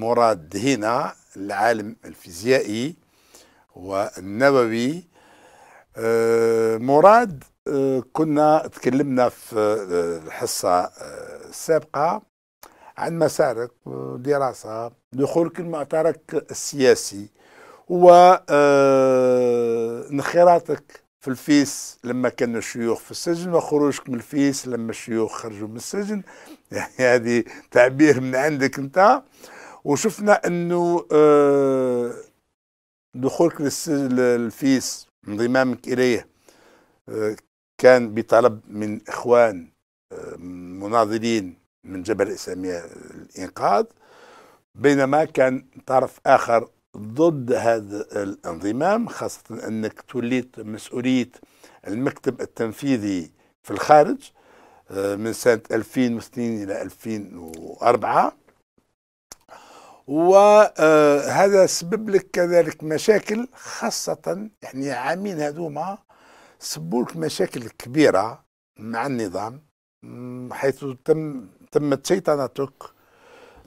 مراد هنا العالم الفيزيائي والنووي آه، مراد آه، كنا تكلمنا في آه، الحصة السابقة عن مسارك دراسة دخولك المعترك السياسي وانخراطك في الفيس لما كانوا الشيوخ في السجن وخروجك من الفيس لما الشيوخ خرجوا من السجن يعني هذه تعبير من عندك انت وشفنا انه آه، دخولك للفيس انضمامك اليه كان بطلب من اخوان آه، مناضلين من جبهه الاسلاميه الانقاذ بينما كان طرف اخر ضد هذا الانضمام خاصه انك توليت مسؤوليه المكتب التنفيذي في الخارج آه، من سنه 2002 الى 2004 وهذا سبب لك كذلك مشاكل خاصة يعني عامين هذوما سببوا لك مشاكل كبيرة مع النظام حيث تم تمت شيطنتك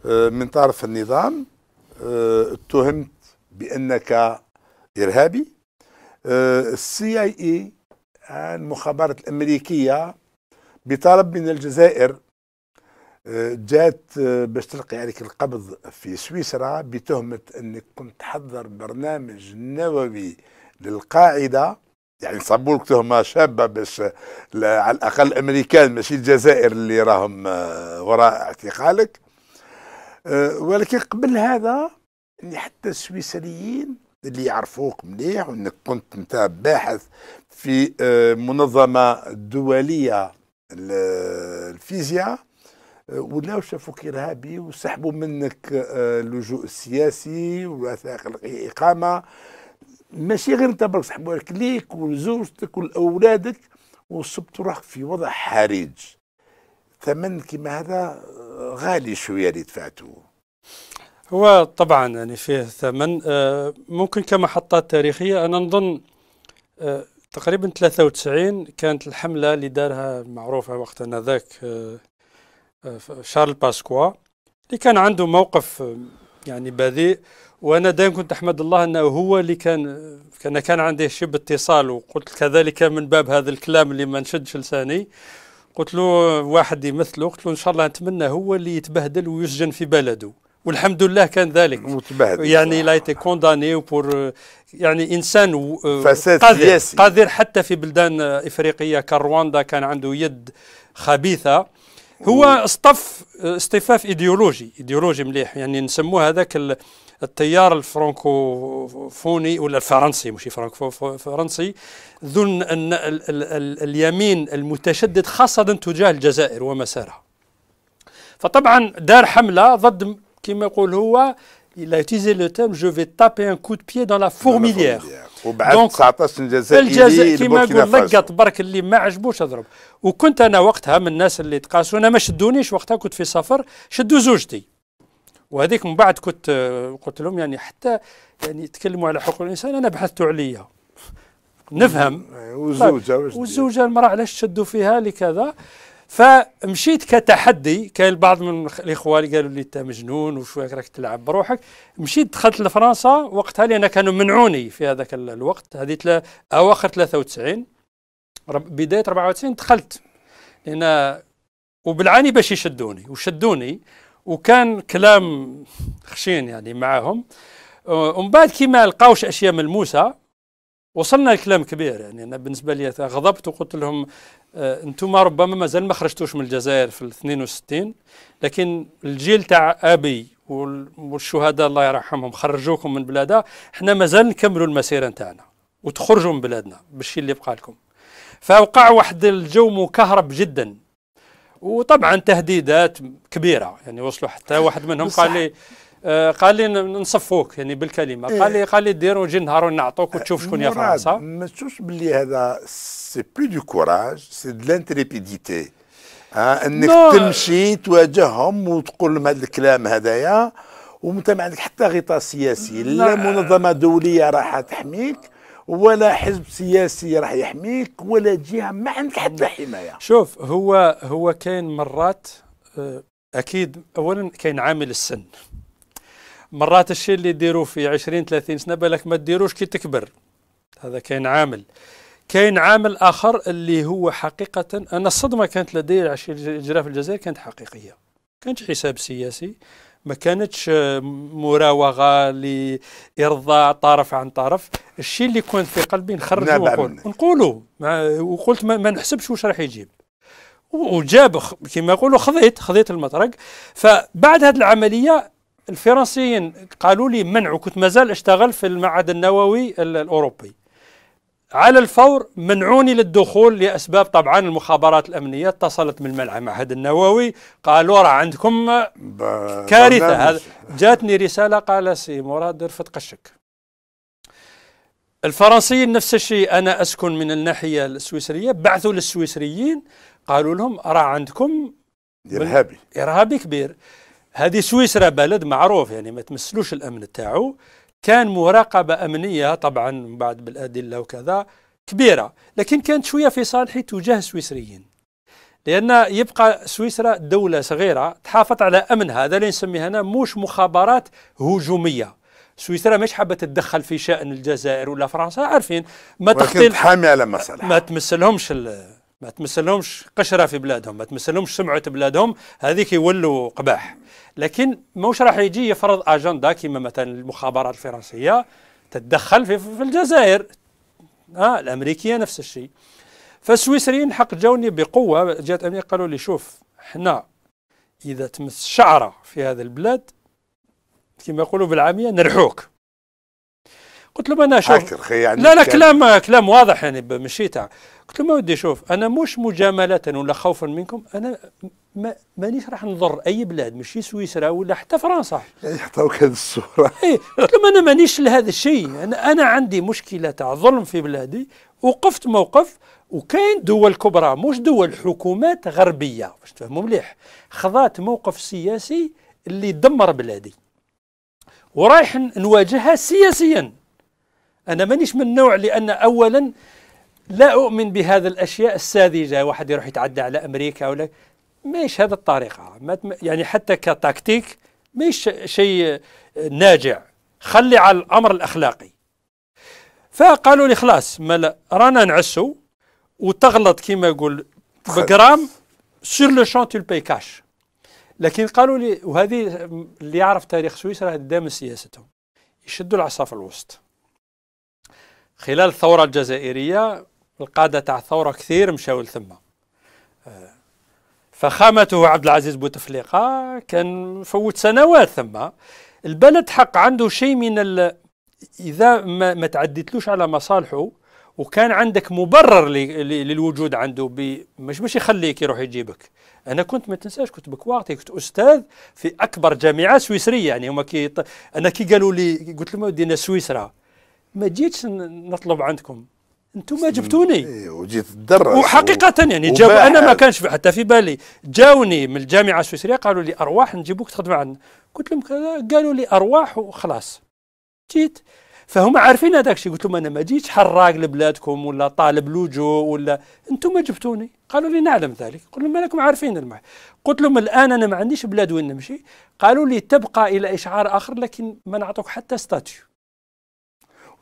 آه، من طرف النظام آه، اتهمت بأنك إرهابي آه، السي اي اي المخابرات الأمريكية بطلب من الجزائر جات آه، باش تلقي يعني عليك القبض في سويسرا بتهمة أنك كنت تحضر برنامج نووي للقاعدة يعني صابوا لك تهمة شابة باش على الأقل الأمريكان ماشي الجزائر اللي راهم آه، وراء اعتقالك آه، ولكن قبل هذا يعني حتى السويسريين اللي يعرفوك مليح وانك كنت انت باحث في منظمه دوليه الفيزياء ولاو شافوا ارهابي وسحبوا منك آه، اللجوء السياسي ووثائق الاقامه ماشي غير انت برك سحبوا لك ليك وزوجتك ولاولادك وصبت روحك في وضع حرج ثمن كما هذا آه، غالي شويه اللي دفعته هو طبعا يعني فيه ثمن آه، ممكن كمحطات تاريخيه انا نظن تقريبا 93 كانت الحمله اللي دارها معروفه وقتنا ذاك شارل باسكوا اللي كان عنده موقف يعني بذيء وانا دائما كنت احمد الله انه هو اللي كان كان كان عنده شبه اتصال وقلت كذلك من باب هذا الكلام اللي ما نشدش لساني قلت له واحد يمثله قلت له ان شاء الله نتمنى هو اللي يتبهدل ويسجن في بلده والحمد لله كان ذلك متبهدل يعني لا يتي كونداني وبور يعني انسان آه، فساد قادر سياسي قادر حتى في بلدان افريقيه كرواندا كان عنده يد خبيثه هو اصطف اصطفاف ايديولوجي ايديولوجي مليح يعني نسموه هذاك التيار الفرنكوفوني ولا الفرنسي مش فرنكو فرنسي ذو اليمين المتشدد خاصه تجاه الجزائر ومسارها فطبعا دار حمله ضد كما يقول هو il a utilisé le terme je vais taper un coup de pied dans la fourmilière. Dans la fourmilière. وبعد 19 جزائري الجزاء كما يقول لقط برك اللي ما عجبوش اضرب وكنت انا وقتها من الناس اللي تقاسونا ما شدونيش وقتها كنت في سفر شدوا زوجتي وهذيك من بعد كنت قلت لهم يعني حتى يعني تكلموا على حقوق الانسان انا بحثتوا عليا نفهم والزوجه أيوة، طيب، والزوجه المراه علاش تشدوا فيها لكذا فمشيت كتحدي كاين بعض من الاخوه اللي قالوا لي انت مجنون وشو راك تلعب بروحك مشيت دخلت لفرنسا وقتها لان كانوا منعوني في هذاك الوقت هذه اواخر 93 بدايه 94 دخلت لان وبالعاني باش يشدوني وشدوني وكان كلام خشين يعني معاهم أه، ومن بعد كي ما لقاوش اشياء ملموسه وصلنا لكلام كبير يعني انا بالنسبه لي غضبت وقلت لهم آه انتم ربما مازال ما خرجتوش من الجزائر في ال 62 لكن الجيل تاع ابي والشهداء الله يرحمهم خرجوكم من بلادها احنا مازال نكملوا المسيره نتاعنا وتخرجوا من بلادنا بالشيء اللي بقى لكم فوقع واحد الجو مكهرب جدا وطبعا تهديدات كبيره يعني وصلوا حتى واحد منهم قال لي آه، قال لي نصفوك يعني بالكلمه قال لي إيه. قال لي دير وجي نهار ونعطوك وتشوف شكون يا فرنسا ما تشوفش باللي هذا سي بلو دو كوراج سي دو لانتريبيديتي انك تمشي تواجههم وتقول لهم هذا الكلام هذايا وانت ما عندك حتى غطاء سياسي نعم. لا منظمه دوليه راح تحميك ولا حزب سياسي راح يحميك ولا جهه ما عندك حتى نعم. حمايه شوف هو هو كاين مرات آه، اكيد اولا كاين عامل السن مرات الشيء اللي ديروه في 20 30 سنه بالك ما تديروش كي تكبر هذا كاين عامل كاين عامل اخر اللي هو حقيقه انا الصدمه كانت لدي الجرا في الجزائر كانت حقيقيه كانت حساب سياسي ما كانتش مراوغه لارضاء طرف عن طرف الشيء اللي كنت في قلبي نخرجه ونقول نقوله وقلت ما, ما نحسبش واش راح يجيب وجاب كما يقولوا خذيت خذيت المطرق فبعد هذه العمليه الفرنسيين قالوا لي منعوا كنت مازال اشتغل في المعهد النووي الاوروبي على الفور منعوني للدخول لاسباب طبعا المخابرات الامنيه اتصلت من المعهد النووي قالوا راه عندكم كارثه جاتني رساله قال سي مراد رفد قشك الفرنسيين نفس الشيء انا اسكن من الناحيه السويسريه بعثوا للسويسريين قالوا لهم راه عندكم ارهابي ارهابي كبير هذه سويسرا بلد معروف يعني ما تمثلوش الامن تاعو كان مراقبه امنيه طبعا من بعد بالادله وكذا كبيره لكن كانت شويه في صالحي تجاه السويسريين لان يبقى سويسرا دوله صغيره تحافظ على امنها هذا اللي نسميه هنا مش مخابرات هجوميه سويسرا مش حابه تتدخل في شان الجزائر ولا فرنسا عارفين ما تختل حامي على مصالحها ما تمثلهمش ما تمثلهمش قشره في بلادهم ما تمثلهمش سمعه بلادهم هذيك يولوا قباح لكن ماهوش راح يجي يفرض اجندا كما مثلا المخابرات الفرنسيه تتدخل في, في الجزائر آه الامريكيه نفس الشيء فالسويسريين حق جاوني بقوه جات امريكا قالوا لي شوف حنا اذا تمس الشعره في هذا البلاد كما يقولوا بالعاميه نرحوك قلت لهم انا شوف يعني لا لا كلام كلام واضح يعني مشيتها تاع قلت لهم ودي شوف انا مش مجامله ولا خوفا منكم انا ما مانيش راح نضر اي بلاد ماشي سويسرا ولا حتى فرنسا يعطوك يعني هذه الصوره اي قلت لهم انا مانيش لهذا الشيء انا انا عندي مشكله تاع ظلم في بلادي وقفت موقف وكاين دول كبرى مش دول حكومات غربيه باش تفهموا مليح خضات موقف سياسي اللي دمر بلادي ورايح نواجهها سياسيا انا مانيش من النوع لان اولا لا اؤمن بهذه الاشياء الساذجه واحد يروح يتعدى على امريكا ولا ماهيش هذا الطريقة يعني حتى كتكتيك ماهيش شيء ناجع خلي على الأمر الأخلاقي فقالوا لي خلاص ملا رانا نعسو وتغلط كيما يقول بجرام سور لو شون تو البي كاش لكن قالوا لي وهذه اللي يعرف تاريخ سويسرا دائما سياستهم يشدوا العصا في الوسط خلال الثورة الجزائرية القادة تاع الثورة كثير مشاو لثما آه، فخامته عبد العزيز بوتفليقة كان فوت سنوات ثم البلد حق عنده شيء من ال... إذا ما, ما تعديتلوش على مصالحه وكان عندك مبرر للوجود عنده ب... مش باش يخليك يروح يجيبك انا كنت ما تنساش كنت بكواعطي كنت استاذ في اكبر جامعه سويسريه يعني هما كي انا كي قالوا لي قلت لهم ودينا سويسرا ما جيتش نطلب عندكم انتم جبتوني إيه وجيت تدرس وحقيقه يعني جاو انا ما كانش حتى في بالي جاوني من الجامعه السويسريه قالوا لي ارواح نجيبوك تخدم عندنا قلت لهم كذا قالوا لي ارواح وخلاص جيت فهم عارفين هذاك الشيء قلت لهم انا ما جيتش حراق لبلادكم ولا طالب لجوء ولا انتم جبتوني قالوا لي نعلم ذلك قلت لهم راكم عارفين المع قلت لهم الان انا ما عنديش بلاد وين نمشي قالوا لي تبقى الى اشعار اخر لكن ما نعطوك حتى ستاتيو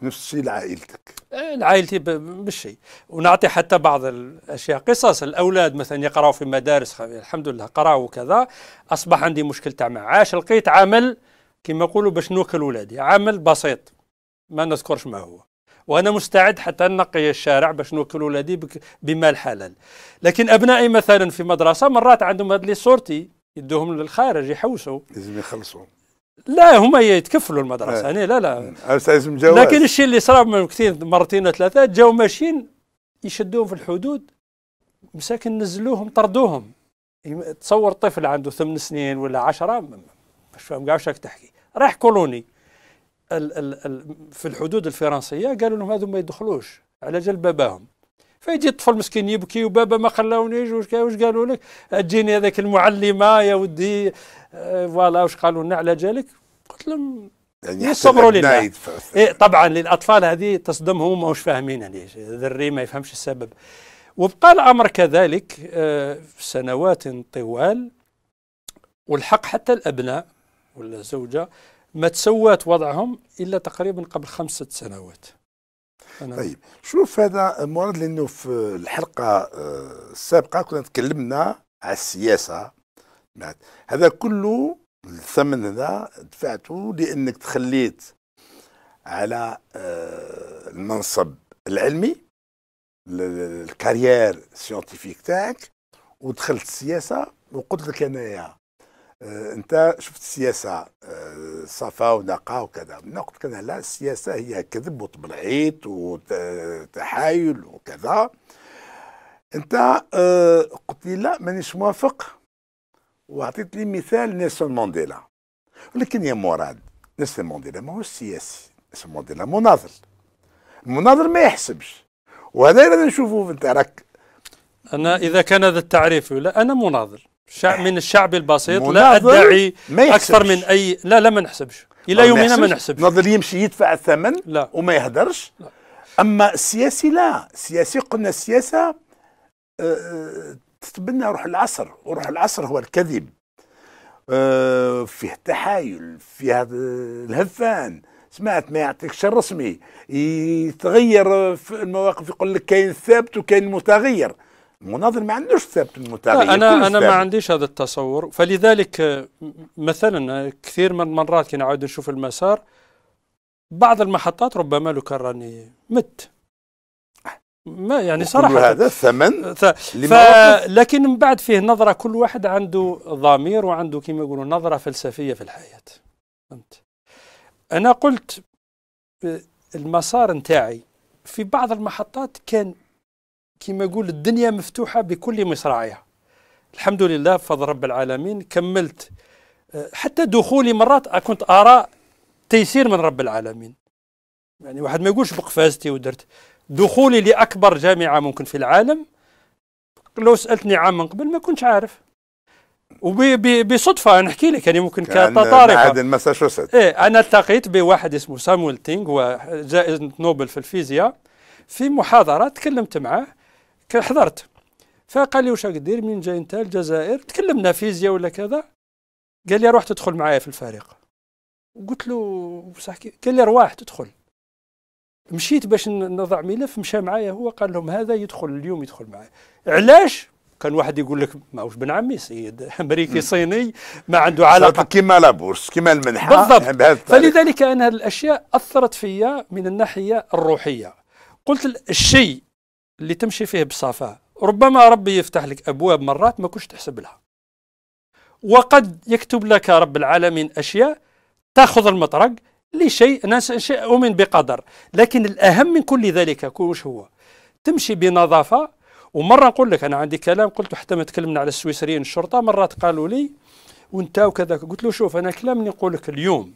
نفس الشيء لعائلتك إيه، لعائلتي بالشيء ونعطي حتى بعض الاشياء قصص الاولاد مثلا يقراوا في مدارس الحمد لله قراوا وكذا اصبح عندي مشكل تاع معاش لقيت عمل كما يقولوا باش نوكل ولادي عمل بسيط ما نذكرش ما هو وانا مستعد حتى نقي الشارع باش نوكل ولادي بمال حلال لكن ابنائي مثلا في مدرسه مرات عندهم هاد لي سورتي يدوهم للخارج يحوسوا لازم يخلصوا لا هما يتكفلوا المدرسه إيه. يعني لا لا استاذ لكن الشيء اللي صار كثير مرتين ثلاثه جاوا ماشيين يشدوهم في الحدود مساكن نزلوهم طردوهم تصور طفل عنده ثمان سنين ولا عشرة مش فاهم كاع واش راك تحكي راح كولوني ال ال ال في الحدود الفرنسيه قالوا لهم هذو ما يدخلوش على جل باباهم فيجي الطفل مسكين يبكي وبابا ما خلاونيش واش قالوا لك تجيني هذاك المعلمه آه يا ودي آه فوالا واش قالوا لنا على جالك قلت لهم يعني يصبروا لله إيه طبعا للاطفال هذه تصدمهم ماهوش فاهمين يعني ذري ما يفهمش السبب وبقى الامر كذلك آه، في سنوات طوال والحق حتى الابناء ولا الزوجه ما تسوات وضعهم الا تقريبا قبل خمسه سنوات نعم. طيب شوف هذا مراد لانه في الحلقه آه، السابقه كنا تكلمنا على السياسه هذا كله الثمن هذا دفعته لانك تخليت على آه، المنصب العلمي الكارير سيونتيفيك تاعك ودخلت السياسه وقلت لك انايا آه، انت شفت السياسه صفاء ونقاء وكذا نقول كذا لا السياسة هي كذب وتبلعيط وتحايل وكذا انت آه، قلت لي لا مانيش موافق وعطيت لي مثال نيلسون مانديلا ولكن يا مراد نيلسون مانديلا ماهوش سياسي نيلسون مانديلا مناظر المناظر ما يحسبش وهذا اللي نشوفه انت راك انا اذا كان هذا التعريف لا انا مناظر من الشعب البسيط لا ادعي اكثر من اي لا لا ما نحسبش الى يومنا ما نحسبش نظر يمشي يدفع الثمن لا. وما يهدرش لا. اما السياسي لا السياسي قلنا السياسه أه, آه، تتبنى روح العصر وروح العصر هو الكذب أه فيه تحايل فيه الهفان سمعت ما يعطيكش الرسمي يتغير في المواقف يقول لك كاين الثابت وكاين المتغير المناظر ما عندوش ثابت المتغير انا انا ما عنديش هذا التصور فلذلك آه، مثلا آه، كثير من المرات كي نعاود نشوف المسار بعض المحطات ربما لو كان راني مت ما يعني صراحه هذا الثمن ف... ف... لكن من بعد فيه نظره كل واحد عنده ضمير وعنده كما يقولوا نظره فلسفيه في الحياه فهمت انا قلت آه، المسار نتاعي في بعض المحطات كان كما يقول الدنيا مفتوحة بكل مصراعيها الحمد لله بفضل رب العالمين كملت آه، حتى دخولي مرات كنت أرى تيسير من رب العالمين يعني واحد ما يقولش بقفازتي ودرت دخولي لأكبر جامعة ممكن في العالم لو سألتني عام من قبل ما كنتش عارف وبصدفة نحكي لك يعني ممكن كتطارفة ايه أنا التقيت بواحد اسمه سامويل تينغ هو جائزة نوبل في الفيزياء في محاضرة تكلمت معه حضرت فقال لي واش دير منين جاي انت الجزائر تكلمنا فيزياء ولا كذا قال لي روح تدخل معايا في الفريق قلت له بصح قال لي رواح تدخل مشيت باش نضع ملف مشى معايا هو قال لهم هذا يدخل اليوم يدخل معايا علاش كان واحد يقول لك ماهوش بن عمي سيد امريكي صيني ما عنده علاقه كيما لابورس كيما المنحه بالضبط فلذلك انا هذه الاشياء اثرت فيا من الناحيه الروحيه قلت الشيء اللي تمشي فيه بصفاء ربما ربي يفتح لك أبواب مرات ما كنتش تحسب لها وقد يكتب لك رب العالمين أشياء تأخذ المطرق لشيء ناس شيء أؤمن بقدر لكن الأهم من كل ذلك وش هو تمشي بنظافة ومرة نقول لك أنا عندي كلام قلت حتى ما تكلمنا على السويسريين الشرطة مرات قالوا لي وانت وكذا قلت له شوف أنا كلام نقول لك اليوم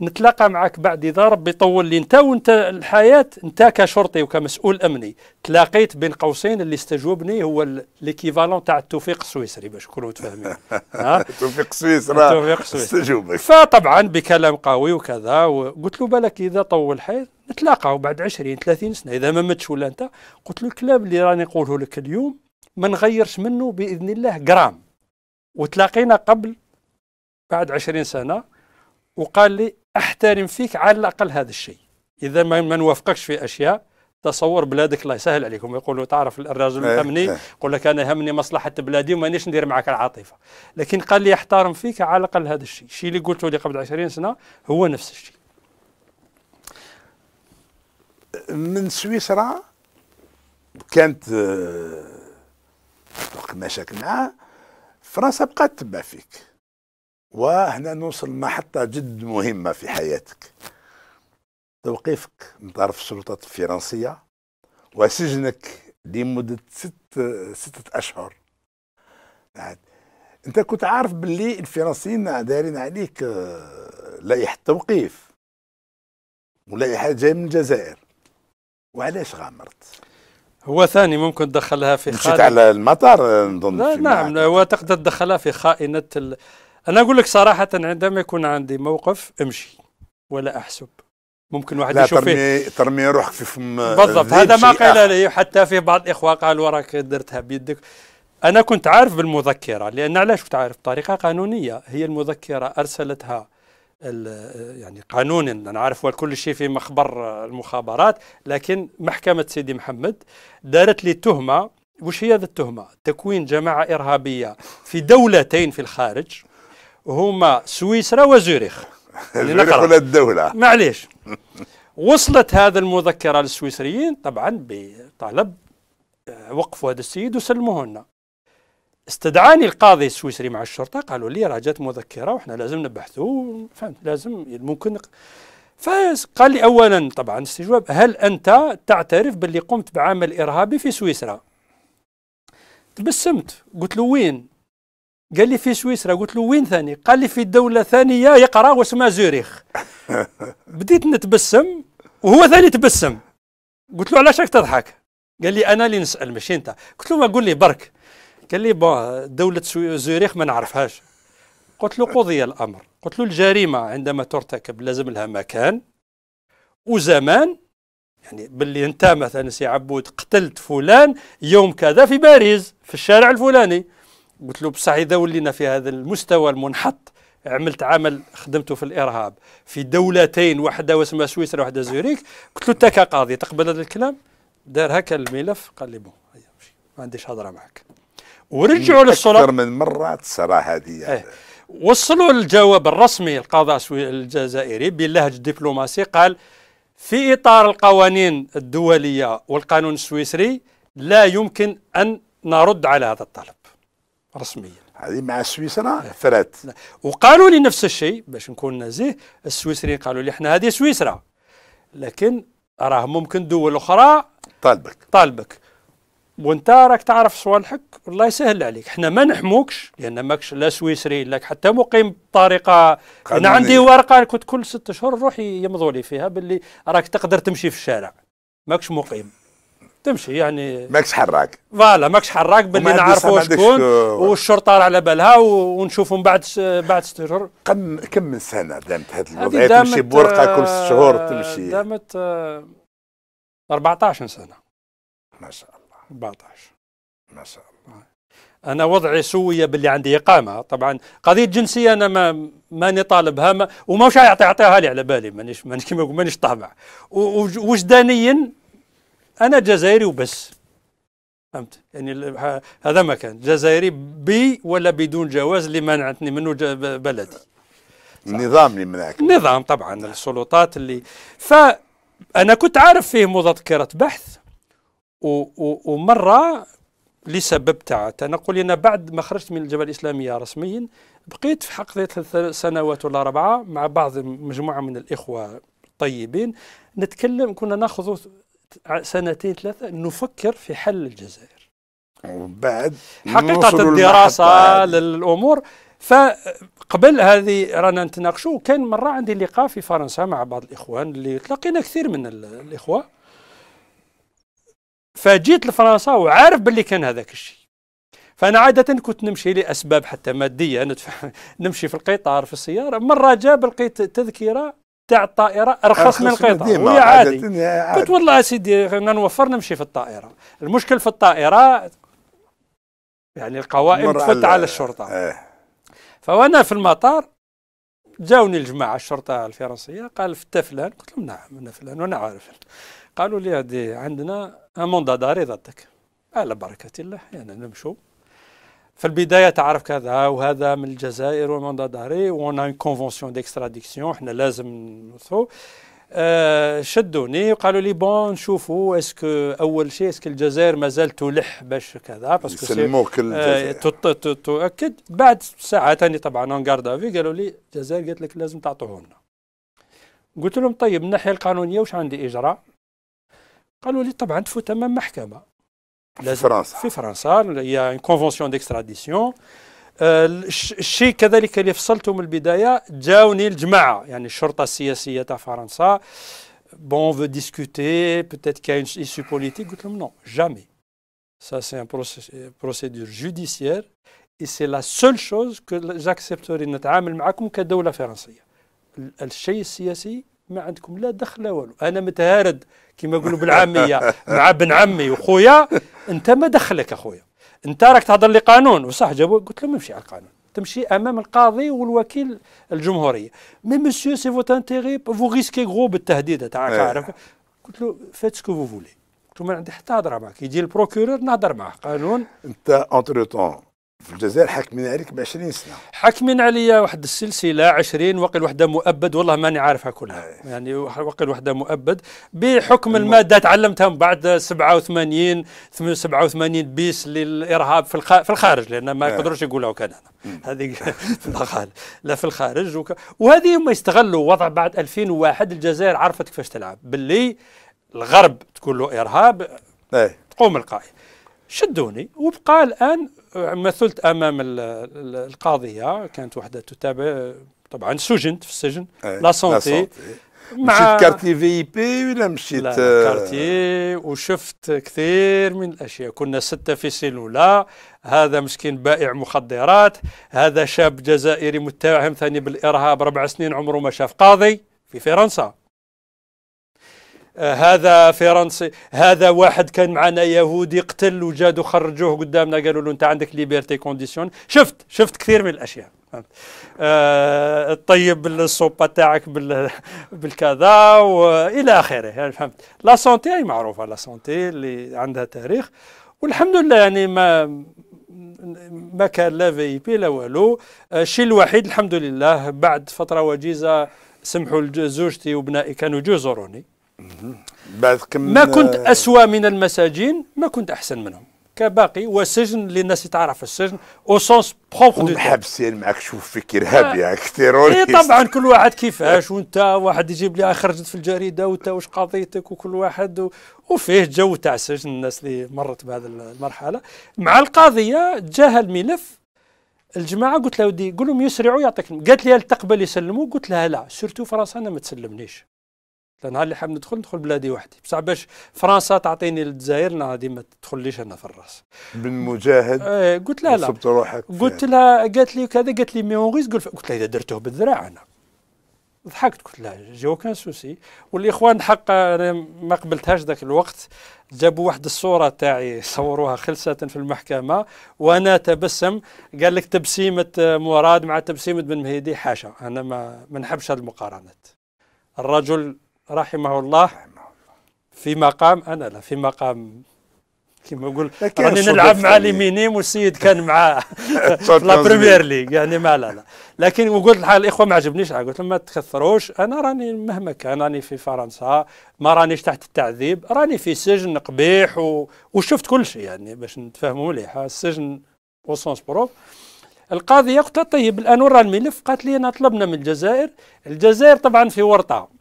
نتلاقى معك بعد اذا ربي يطول لي انت وانت الحياه انت كشرطي وكمسؤول امني تلاقيت بين قوسين اللي استجوبني هو ليكيفالون تاع التوفيق السويسري باش نكونوا متفاهمين التوفيق السويسري التوفيق السويسري استجوبك فطبعا بكلام قوي وكذا وقلت له بالك اذا طول حيث نتلاقاو بعد 20 30 سنه اذا ما متش ولا انت قلت له الكلام اللي راني نقوله لك اليوم ما نغيرش منه باذن الله جرام وتلاقينا قبل بعد 20 سنه وقال لي احترم فيك على الاقل هذا الشيء اذا ما نوافقكش في اشياء تصور بلادك الله يسهل عليكم يقولوا تعرف الراجل يهمني إيه. يقول لك انا يهمني مصلحه بلادي ومانيش ندير معك العاطفه لكن قال لي احترم فيك على الاقل هذا الشيء الشيء اللي قلته لي قبل 20 سنه هو نفس الشيء من سويسرا كانت مشاكل معاه فرنسا بقات تبع فيك وهنا نوصل لمحطة جد مهمة في حياتك توقيفك من طرف السلطات الفرنسية وسجنك لمدة ست ستة أشهر بعد نعم. أنت كنت عارف باللي الفرنسيين دايرين عليك آه، لائحة توقيف ولائحة جاية من الجزائر وعلاش غامرت؟ هو ثاني ممكن تدخلها في خائنة مشيت على المطار آه، نظن نعم وتقدر تدخلها في خائنة ال... انا اقول لك صراحه عندما يكون عندي موقف امشي ولا احسب ممكن واحد لا يشوف ترمي فيه ترمي روحك في فم بالضبط هذا ما قيل لي حتى في بعض الاخوه قالوا وراك درتها بيدك انا كنت عارف بالمذكره لان علاش كنت عارف طريقه قانونيه هي المذكره ارسلتها يعني قانون انا عارف كل شيء في مخبر المخابرات لكن محكمه سيدي محمد دارت لي تهمه وش هي هذه التهمه؟ تكوين جماعه ارهابيه في دولتين في الخارج هما سويسرا وزوريخ زوريخ ولا الدولة معليش وصلت هذا المذكرة للسويسريين طبعا بطلب آه، وقفوا هذا السيد وسلموه لنا استدعاني القاضي السويسري مع الشرطة قالوا لي راه جات مذكرة وحنا لازم نبحثوا فهمت لازم ممكن فقال لي أولا طبعا استجواب هل أنت تعترف باللي قمت بعمل إرهابي في سويسرا؟ تبسمت قلت له وين؟ قال لي في سويسرا قلت له وين ثاني قال لي في دولة ثانية يقرأ واسمها زوريخ بديت نتبسم وهو ثاني تبسم قلت له علاش راك تضحك قال لي انا اللي نسال ماشي انت قلت له ما قول لي برك قال لي بون دولة زوريخ ما نعرفهاش قلت له قضي الامر قلت له الجريمة عندما ترتكب لازم لها مكان وزمان يعني باللي انت مثلا سي عبود قتلت فلان يوم كذا في باريس في الشارع الفلاني قلت له بصح اذا ولينا في هذا المستوى المنحط عملت عمل خدمته في الارهاب في دولتين واحده واسمها سويسرا واحده زوريك قلت له انت كقاضي تقبل هذا الكلام دار هكا الملف قال لي بون ما عنديش هضره معك ورجعوا للسلطه اكثر من مره تصرى هذه ايه. وصلوا الجواب الرسمي القضاء الجزائري باللهج الدبلوماسي قال في اطار القوانين الدوليه والقانون السويسري لا يمكن ان نرد على هذا الطلب رسميا هذه مع سويسرا ثلاث وقالوا لي نفس الشيء باش نكون نزيه السويسريين قالوا لي احنا هذه سويسرا لكن راه ممكن دول اخرى طالبك طالبك وانت راك تعرف صوالحك والله يسهل عليك احنا ما نحموكش لان ماكش لا سويسري لك حتى مقيم بطريقه انا عندي ورقه كنت كل ست شهور روحي يمضوا لي فيها باللي راك تقدر تمشي في الشارع ماكش مقيم تمشي يعني ماكش حراك فوالا ماكش حراك باللي نعرفوا شكون والشرطه على بالها ونشوفوا من بعد بعد ست شهور كم كم من سنه دامت هذه الوضعيه تمشي بورقه كل ست آه، شهور تمشي دامت 14 آه، سنه ما شاء الله 14 ما شاء الله انا وضعي سويه باللي عندي اقامه طبعا قضيه جنسيه انا ما ماني طالبها ما وماش يعطيها لي على بالي مانيش مانيش كيما مانيش طامع وجدانيا انا جزائري وبس فهمت يعني هذا ما كان جزائري بي ولا بدون جواز اللي منعتني منه بلدي النظام اللي منعك النظام طبعا السلطات اللي فانا كنت عارف فيه مذكره بحث و... و... ومره لسبب تاع تنقل انا بعد ما خرجت من الجبهه الاسلاميه رسميا بقيت في حق ثلاث سنوات ولا اربعه مع بعض مجموعه من الاخوه الطيبين نتكلم كنا ناخذ سنتين ثلاثة نفكر في حل الجزائر وبعد حقيقة الدراسة للأمور فقبل هذه رانا نتناقشوا كان مرة عندي لقاء في فرنسا مع بعض الإخوان اللي تلاقينا كثير من الإخوة فجيت لفرنسا وعارف باللي كان هذاك الشيء فانا عاده كنت نمشي لاسباب حتى ماديه نمشي في القطار في السياره مره جاء لقيت تذكره تاع الطائره ارخص من القطار وهي عادي قلت والله سيدي نوفر نمشي في الطائره المشكل في الطائره يعني القوائم تفت على الشرطه اه. فوانا في المطار جاوني الجماعه الشرطه الفرنسيه قال في فلان قلت لهم نعم انا فلان وانا عارف قالوا لي هذه عندنا اموندا داري ضدك على بركه الله يعني نمشوا في البداية تعرف كذا وهذا من الجزائر ومن داري وانا كونفونسيون ديكستراديكسيون احنا لازم نوثو أه شدوني وقالوا لي بون نشوفوا اسكو اول شيء اسكو الجزائر مازال تلح باش كذا باسكو يسلموك آه، الجزائر تؤكد بعد ساعه ثاني طبعا اون في قالوا لي الجزائر قالت لك لازم تعطوه لنا قلت لهم طيب من الناحيه القانونيه واش عندي اجراء قالوا لي طبعا تفوت امام محكمه la y a فرنسا هي d'extradition كونفونسيون ديكستراديسيون الشيء كذلك جاوني الجماعه يعني الشرطه السياسيه تاع فرنسا bon, on veut discuter, peut-être qu'il y a une issue politique. Non, jamais. Ça, c'est une procédure judiciaire et c'est la seule chose que j'accepterai de faire avec vous la ما عندكم لا دخل لا والو انا متهارد كما يقولوا بالعاميه مع ابن عمي وخويا انت ما دخلك اخويا انت راك تهضر لي قانون وصح جابوا قلت له ما نمشي على القانون تمشي امام القاضي والوكيل الجمهوريه مي مسيو سي فو تانتيغي فو ريسكي غرو بالتهديد تاعك إيه. عارف قلت له فات سكو فو فولي قلت له ما عندي حتى هضره معك يجي البروكيور نهضر معه قانون انت اونتر تون في الجزائر حاكمين عليك ب 20 سنه حاكمين عليا واحد السلسله 20 وقل وحده مؤبد والله ماني عارفها كلها آه. يعني وقل وحده مؤبد بحكم الم... الماده تعلمتها من بعد 87 87 بيس للارهاب في الخ... في الخارج لان ما يقدروش يقولوا كان هنا هذه في الخارج لا في الخارج وك... وهذه هم يستغلوا وضع بعد 2001 الجزائر عرفت كيفاش تلعب باللي الغرب تقول له ارهاب أيه. تقوم القائد شدوني وبقى الان مثلت امام القاضيه كانت وحده تتابع طبعا سجنت في السجن إيه، لا سونتي مع مشيت كارتي في بي ولا مشيت لا كارتي وشفت كثير من الاشياء كنا سته في سيلولا هذا مسكين بائع مخدرات هذا شاب جزائري متهم ثاني بالارهاب ربع سنين عمره ما شاف قاضي في فرنسا آه، هذا فرنسي هذا واحد كان معنا يهودي قتل وجادوا خرجوه قدامنا قالوا له انت عندك ليبرتي كونديسيون شفت شفت كثير من الاشياء آه، الطيب طيب السوبا تاعك بالكذا والى اخره يعني فهمت لا سونتي هي معروفه لا سونتي اللي عندها تاريخ والحمد لله يعني ما ما كان لا في بي لا والو آه، الشيء الوحيد الحمد لله بعد فتره وجيزه سمحوا لزوجتي وابنائي كانوا جزروني ما كنت أسوأ من المساجين ما كنت أحسن منهم كباقي وسجن للناس تعرف السجن او سونس بروبر دو الحبس يعني معك شوف فيك ارهاب هاك اي طبعا كل واحد كيفاش وانت واحد يجيب لي خرجت في الجريده وانت واش قضيتك وكل واحد و... وفيه جو تاع السجن الناس اللي مرت بهذه المرحله مع القضيه جاها الملف الجماعه قلت لها ودي قول لهم يسرعوا يعطيك قالت لي هل تقبل يسلموا قلت لها لا سورتو فرنسا انا ما تسلمنيش نهار اللي حاب ندخل ندخل بلادي وحدي بصح باش فرنسا تعطيني الجزائر انا هذه ما تدخليش انا في الراس بن مجاهد آه قلت لها لا صبت روحك قلت لها قالت لي كذا قالت لي مي اون قلت لها اذا درته بالذراع انا ضحكت قلت لها جو كان سوسي والاخوان حق انا ما قبلتهاش ذاك الوقت جابوا واحد الصوره تاعي صوروها خلسه في المحكمه وانا تبسم قال لك تبسيمه مراد مع تبسيمه بن مهيدي حاشا انا ما ما نحبش هذه المقارنات الرجل رحمه الله في مقام انا لا في مقام كما نقول راني نلعب مع ليمينيم والسيد كان معاه في لا بريمير ليغ يعني ما لا لا لكن وقلت لحال الاخوه ما عجبنيش قلت لهم ما تكثروش انا راني مهما كان راني في فرنسا ما رانيش تحت التعذيب راني في سجن قبيح و... وشفت كل شيء يعني باش نتفاهموا مليح السجن وسونس بروف القاضيه قلت لها طيب الان ورا الملف قالت لي انا طلبنا من الجزائر الجزائر طبعا في ورطه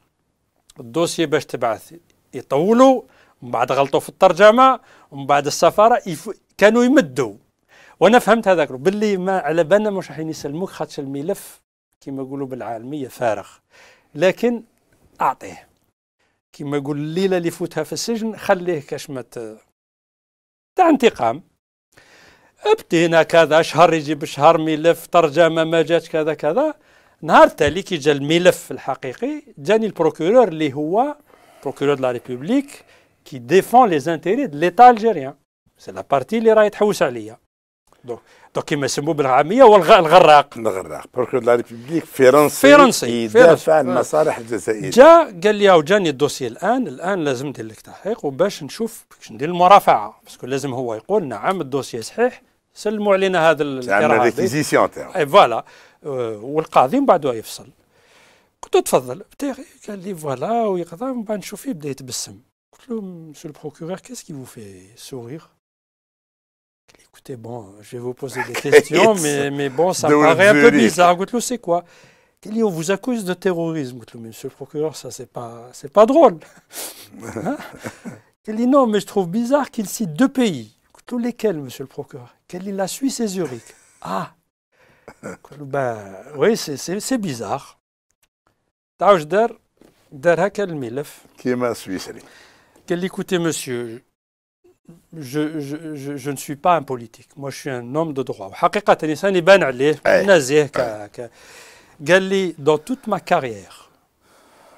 الدوسي باش تبعث يطولوا من بعد غلطوا في الترجمه ومن بعد السفاره يف... كانوا يمدوا وانا فهمت هذاك باللي ما على بالنا مش راح يسلموك خاطش الملف كما يقولوا بالعالميه فارغ لكن اعطيه كما يقول الليله اللي فوتها في السجن خليه كاش ما تاع انتقام ابتينا كذا شهر يجيب شهر ملف ترجمه ما جاتش كذا كذا نهار التالي كي جا الملف الحقيقي جاني البروكورور اللي هو بروكورور دو لا ريبوبليك كي ديفون لي زانتيري دو ليتا الجيريان سي لا بارتي اللي راه يتحوس عليا دونك دونك كيما يسموه بالعاميه هو الغراق الغراق بروكور لا ريبوبليك فرنسي فرنسي يدافع عن مصالح الجزائر جا قال لي او جاني الدوسي الان الان لازم ندير لك تحقيق وباش نشوف باش ندير المرافعه باسكو لازم هو يقول نعم الدوسي صحيح سلموا علينا هذا الكراهه تاع ريكيزيسيون تاعو اي فوالا والقاضي من بعده يفصل قلت له تفضل fait قال dit le procureur, qu'est-ce qui vous fait sourire ?»« Écoutez, bon, je vais vous poser des questions, mais, mais bon, ça paraît un peu bizarre. Goutelou, c'est quoi Il on vous accuse de terrorisme. monsieur le procureur, ça, c'est pas, c'est pas drôle. Il hein?» dit, non, mais je trouve bizarre qu'il cite deux pays. Tous lesquels, monsieur le procureur Quelle la Suisse et Zurich Ah, ben, oui, c'est bizarre. Qui écoutez monsieur je, ne suis pas un politique moi je suis un homme de droit ben dans toute ma carrière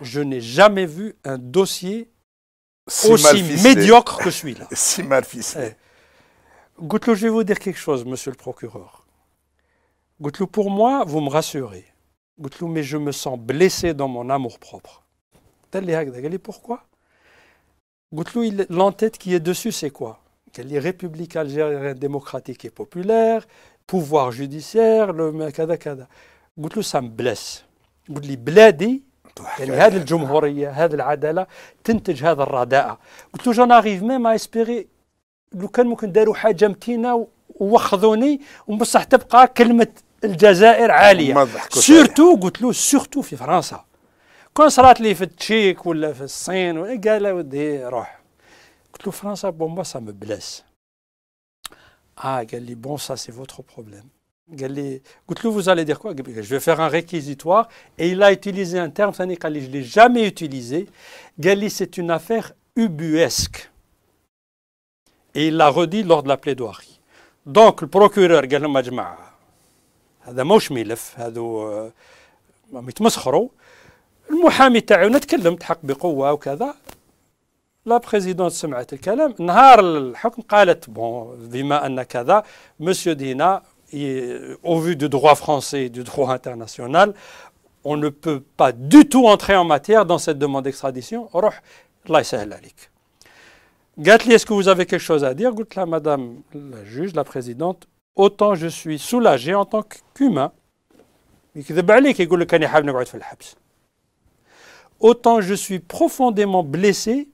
je n'ai jamais vu un dossier aussi médiocre que celui-là si mal ficelé eh. je vais vous dire quelque chose monsieur le procureur Goutlou, pour moi, vous me rassurez. Goutlou, mais je me sens blessé dans mon amour-propre. Pourquoi l'entête qui est dessus, c'est quoi Qu'elle est République algérienne démocratique et populaire, pouvoir judiciaire, le kada kada. Goutlou, ça me blesse. Goutlou, bladi, يعني cette الجمهورية cette الجزائر عاليه سيرتو قلت له surtout في فرنسا كون صرات لي في التشيك ولا في الصين ولا قال ودي روح قلت له فرنسا بومبا سا ça me اه قال لي بون سا سي فوتر بروبليم قال لي قلت له vous allez dire quoi je vais faire un réquisitoire et il a utilisé un terme ثاني قال je l'ai jamais utilisé قال لي c'est une affaire ubuesque et il l'a redit lors de la plaidoirie donc le procureur قال لهم يا هذا موش ملف هذو راهم يتمسخروا المحامي تاعي وانا تكلمت حق بقوه وكذا لا بريزيدونت سمعت الكلام نهار الحكم قالت بون بما ان كذا مسيو دينا au vu du droit français et du droit international, on ne peut pas du tout entrer en matière dans cette demande d'extradition. Gatli, est-ce que vous avez quelque chose à dire Madame la juge, la présidente, autant je suis soulagé en tant qu'humain. Autant je suis profondément blessé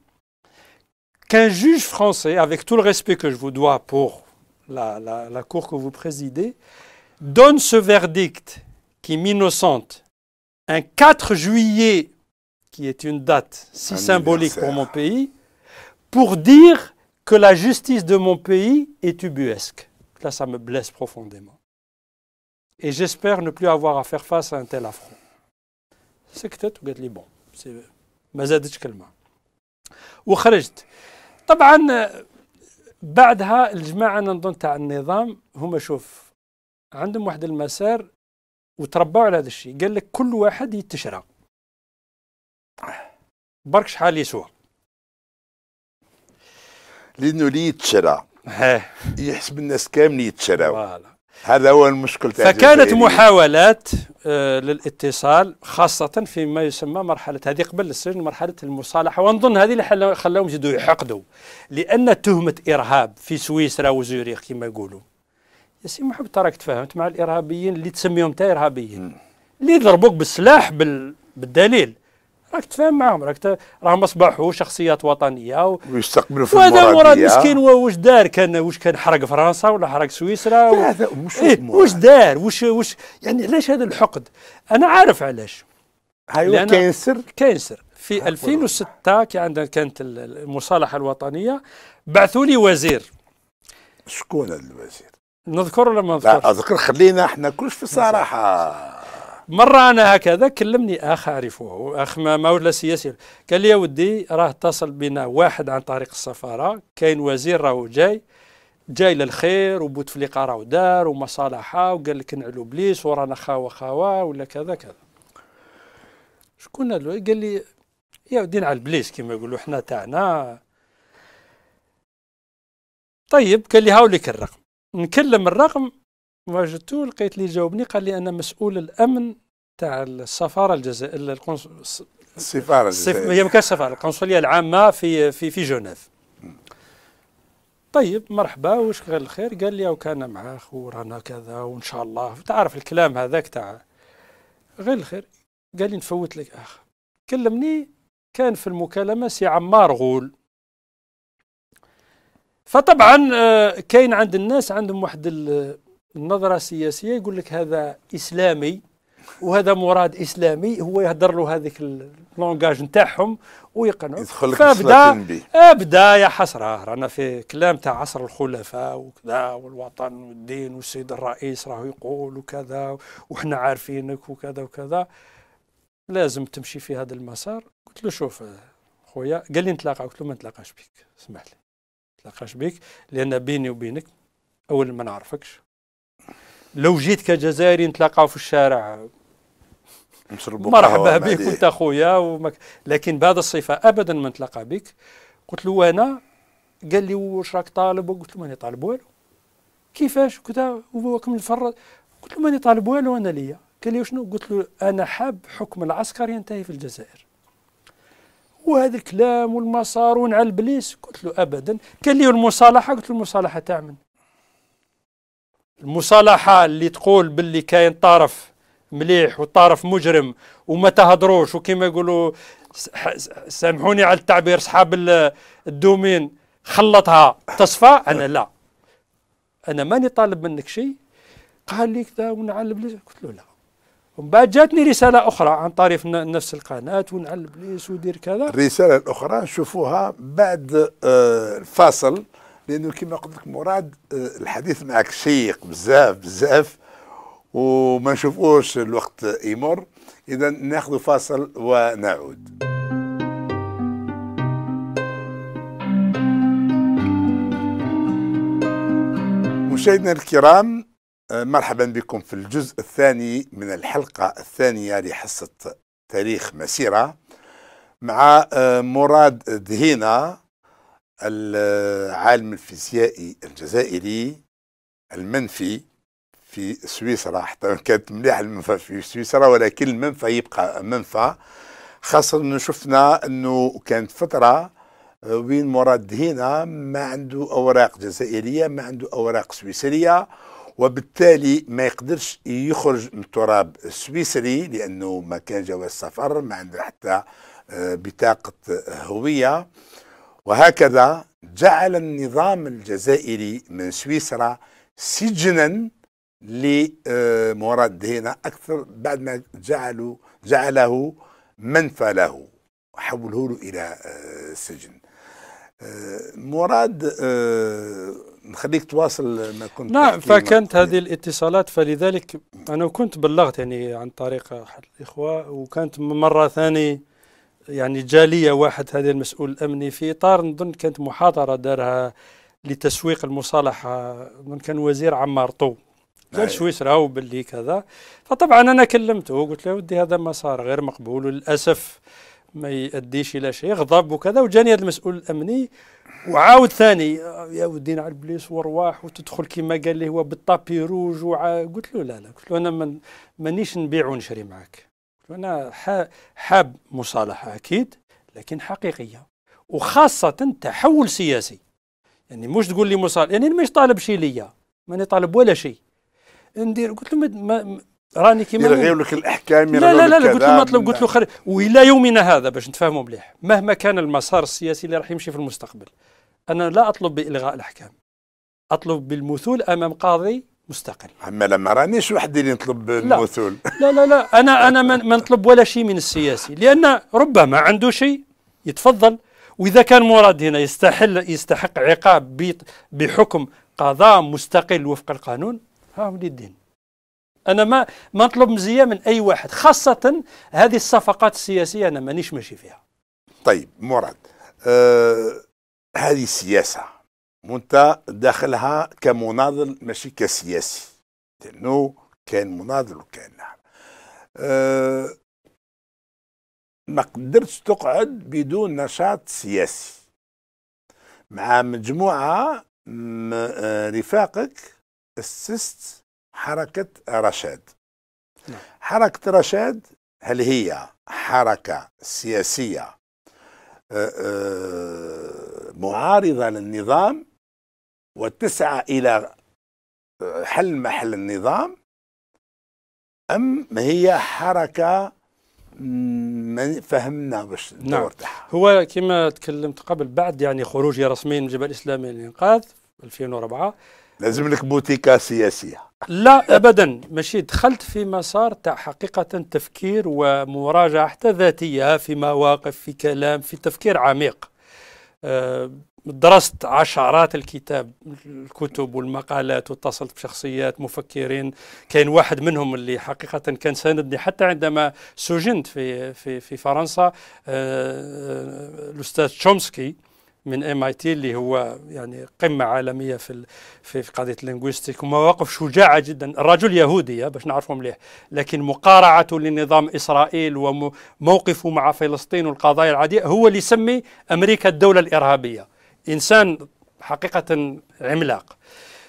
qu'un juge français, avec tout le respect que je vous dois pour la, cour que vous présidez, donne ce verdict qui m'innocente un 4 juillet, qui est une date si symbolique pour mon pays, pour dire que la justice de mon pays est ubuesque. là, ça me blesse profondément. Et j'espère ne plus avoir à faire face à un tel affront. سكتت وقالت لي بون ما زادتش كلمه وخرجت طبعا بعدها الجماعه انا نظن تاع النظام هما شوف عندهم واحد المسار وتربوا على هذا الشيء قال لك كل واحد يتشرى برك شحال يسوى لانه لي يتشرى يحسب الناس كامل يتشراو هذا هو المشكل تاع فكانت محاولات آه، للاتصال خاصة فيما يسمى مرحلة هذه قبل السجن مرحلة المصالحة ونظن هذه اللي خلاهم يزيدوا يحقدوا لأن تهمة إرهاب في سويسرا وزوريخ كما يقولوا يا سي محب تراك تفاهمت مع الإرهابيين اللي تسميهم تا إرهابيين اللي يضربوك بالسلاح بالدليل راك تفاهم معاهم راك راهم اصبحوا شخصيات وطنيه ويستقبلوا في وهذا مراد مسكين واش دار كان واش كان حرق فرنسا ولا حرق سويسرا و... هذا مش إيه واش دار واش واش يعني علاش هذا الحقد انا عارف علاش هاي كاين سر كاين سر في 2006 كي عندنا كانت المصالحه الوطنيه بعثوا لي وزير شكون هذا الوزير نذكر ولا ما نذكرش؟ لا اذكر خلينا احنا كلش في الصراحه مرة أنا هكذا كلمني أخ أعرفه أخ ما ولا سياسي قال لي يا ودي راه اتصل بنا واحد عن طريق السفارة كاين وزير راهو جاي جاي للخير وبوتفليقة راهو دار ومصالحة وقال لك نعلو بليس ورانا خاوة خاوة ولا كذا كذا شكون قال لي يا ودي نعل بليس كما يقولوا حنا تاعنا طيب قال لي هاوليك الرقم نكلم الرقم واجدتو لقيت لي جاوبني قال لي انا مسؤول الامن تاع السفاره الجزائر القنص... السفاره الجزائريه هي مكان السفاره القنصليه العامه في في في جنيف طيب مرحبا واش غير الخير قال لي وكان معاه ورانا كذا وان شاء الله تعرف الكلام هذاك تاع غير الخير قال لي نفوت لك اخ كلمني كان في المكالمه سي عمار غول فطبعا آه، كاين عند الناس عندهم واحد النظرة السياسية يقول لك هذا إسلامي وهذا مراد إسلامي هو يهدر له هذيك اللونجاج نتاعهم ويقنعوا فبدا أبدا يا حسرة رانا في كلام تاع عصر الخلفاء وكذا والوطن والدين والسيد الرئيس راه يقول وكذا وحنا عارفينك وكذا وكذا لازم تمشي في هذا المسار قلت له شوف خويا قال لي نتلاقى قلت له ما نتلاقاش بك اسمح لي نتلاقاش بك لأن بيني وبينك أول ما نعرفكش لو جيت كجزائري نتلاقاو في الشارع مرحبا بك وانت خويا ومك... لكن بهذا الصفه ابدا ما نتلاقى بك قلت له انا قال لي واش راك طالب قلت له ماني طالب والو كيفاش كذا وكم كم قلت له ماني طالب والو انا ليا قال لي شنو قلت له انا حاب حكم العسكر ينتهي في الجزائر وهذا الكلام والمسار ونعل بليس قلت له ابدا قال لي المصالحه قلت له المصالحه تاع من المصالحه اللي تقول باللي كاين طرف مليح وطرف مجرم وما تهضروش وكما يقولوا سامحوني على التعبير اصحاب الدومين خلطها تصفى انا لا انا ماني طالب منك شيء قال لي كذا ونعلم ليش قلت له لا ومن بعد جاتني رساله اخرى عن طريق نفس القناه ونعلم ليش ودير كذا الرساله الاخرى شوفوها بعد آه، الفاصل لانه كما قلت لك مراد آه، الحديث معك شيق بزاف بزاف وما نشوفوش الوقت يمر اذا ناخذ فاصل ونعود مشاهدينا الكرام آه، مرحبا بكم في الجزء الثاني من الحلقه الثانيه لحصه تاريخ مسيره مع آه، مراد دهينا العالم الفيزيائي الجزائري المنفي في سويسرا حتى كانت مليح المنفى في سويسرا ولكن المنفى يبقى منفى خاصة انه شفنا انه كانت فترة وين مراد هنا ما عنده اوراق جزائرية ما عنده اوراق سويسرية وبالتالي ما يقدرش يخرج من التراب السويسري لانه ما كان جواز سفر ما عنده حتى آه، بطاقة هوية وهكذا جعل النظام الجزائري من سويسرا سجنا لمراد هنا أكثر بعد ما جعلوا جعله منفى له حوله له إلى السجن آه، آه، مراد آه، نخليك تواصل ما كنت نعم فكانت هذه الاتصالات فلذلك أنا كنت بلغت يعني عن طريق أحد الإخوة وكانت مرة ثانية يعني جاليه واحد هذا المسؤول الامني في اطار نظن كانت محاضره دارها لتسويق المصالحه من كان وزير عمار طو قال أيوة. سويسرا وباللي كذا فطبعا انا كلمته وقلت له ودي هذا مسار غير مقبول وللاسف ما يؤديش الى شيء غضب وكذا وجاني هذا المسؤول الامني وعاود ثاني يا ودي على البليس وارواح وتدخل كما قال لي هو بالطابي روج وع... قلت له لا لا قلت له انا من مانيش نبيع ونشري معك أنا حاب مصالحة أكيد لكن حقيقية وخاصة تحول سياسي يعني مش تقول لي مصالحة يعني مش طالب شيء ليا ماني طالب ولا شيء ندير قلت له راني كيما يلغيو لك الاحكام لا لا لا, لا قلت له مطلب قلت له خرج والى يومنا هذا باش نتفاهموا مليح مهما كان المسار السياسي اللي راح يمشي في المستقبل انا لا اطلب بالغاء الاحكام اطلب بالمثول امام قاضي مستقل اما لما رانيش وحدي اللي نطلب المثول لا لا لا انا انا ما نطلب ولا شيء من السياسي لان ربما عنده شيء يتفضل واذا كان مراد هنا يستحل يستحق عقاب بحكم قضاء مستقل وفق القانون ها ولي الدين انا ما ما نطلب مزيه من اي واحد خاصه هذه الصفقات السياسيه انا مانيش ماشي فيها طيب مراد آه هذه السياسه وانت داخلها كمناضل ماشي كسياسي لانه كان مناضل وكان نعم أه ما قدرتش تقعد بدون نشاط سياسي مع مجموعه أه، رفاقك اسست حركه رشاد نعم. حركه رشاد هل هي حركه سياسيه أه، أه، معارضه للنظام وتسعى إلى آه، حل محل النظام أم هي حركة ما فهمنا باش نعم. هو كما تكلمت قبل بعد يعني خروجي رسميا من الجبهه الاسلاميه للانقاذ 2004 لازم لك بوتيكه سياسيه لا ابدا ماشي دخلت في مسار تاع حقيقه تفكير ومراجعه حتى ذاتيه في مواقف في كلام في تفكير عميق أه درست عشرات الكتاب الكتب والمقالات واتصلت بشخصيات مفكرين كان واحد منهم اللي حقيقة كان ساندني حتى عندما سجنت في في في فرنسا آه، آه، الأستاذ تشومسكي من ام اي تي اللي هو يعني قمه عالميه في في في قضيه اللينغويستيك ومواقف شجاعه جدا الرجل يهودي آه، باش نعرفه مليح لكن مقارعته لنظام اسرائيل وموقفه مع فلسطين والقضايا العاديه هو اللي يسمي امريكا الدوله الارهابيه إنسان حقيقة عملاق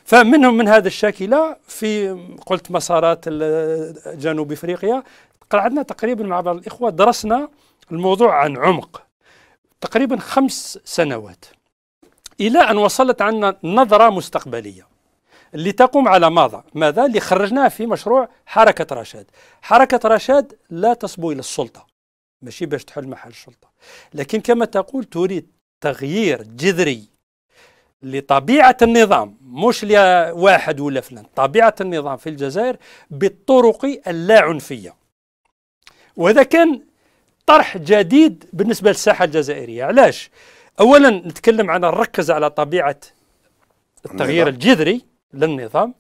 فمنهم من هذا الشاكلة في قلت مسارات جنوب إفريقيا قعدنا تقريبا مع بعض الإخوة درسنا الموضوع عن عمق تقريبا خمس سنوات إلى أن وصلت عنا نظرة مستقبلية اللي تقوم على ماذا؟ ماذا اللي خرجناه في مشروع حركة رشاد حركة رشاد لا تصبو إلى السلطة ماشي باش تحل محل السلطة لكن كما تقول تريد تغيير جذري لطبيعة النظام مش لواحد ولا فلان طبيعة النظام في الجزائر بالطرق اللاعنفية وهذا كان طرح جديد بالنسبة للساحة الجزائرية علاش؟ أولا نتكلم عن نركز على طبيعة التغيير الجذري للنظام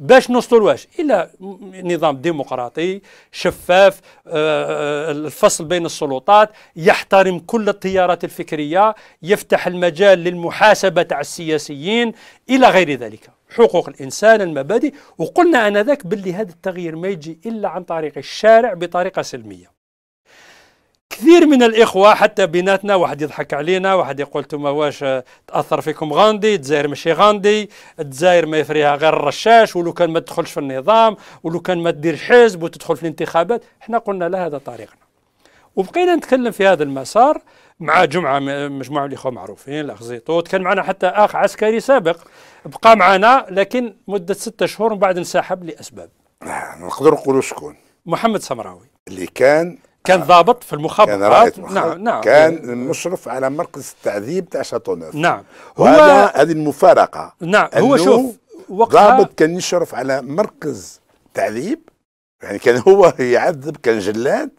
باش نوصلوا واش الى نظام ديمقراطي شفاف آه، آه، الفصل بين السلطات يحترم كل التيارات الفكريه يفتح المجال للمحاسبه تاع السياسيين الى غير ذلك حقوق الانسان المبادئ وقلنا انذاك باللي هذا التغيير ما يجي الا عن طريق الشارع بطريقه سلميه كثير من الإخوة حتى بيناتنا واحد يضحك علينا واحد يقول ما واش تأثر فيكم غاندي الجزائر ماشي غاندي الجزائر ما يفريها غير الرشاش ولو كان ما تدخلش في النظام ولو كان ما دير حزب وتدخل في الانتخابات احنا قلنا لا هذا طريقنا وبقينا نتكلم في هذا المسار مع جمعة مجموعة من الإخوة معروفين الأخ زيتوت كان معنا حتى أخ عسكري سابق بقى معنا لكن مدة ستة شهور ومن بعد انسحب لأسباب نقدر نقولوا شكون محمد سمراوي اللي كان كان ضابط في المخابرات كان نعم نعم كان مشرف على مركز التعذيب تاع شاتونوف نعم وهذا هذه المفارقه نعم هو شوف وقتها ضابط كان يشرف على مركز تعذيب يعني كان هو يعذب كان جلاد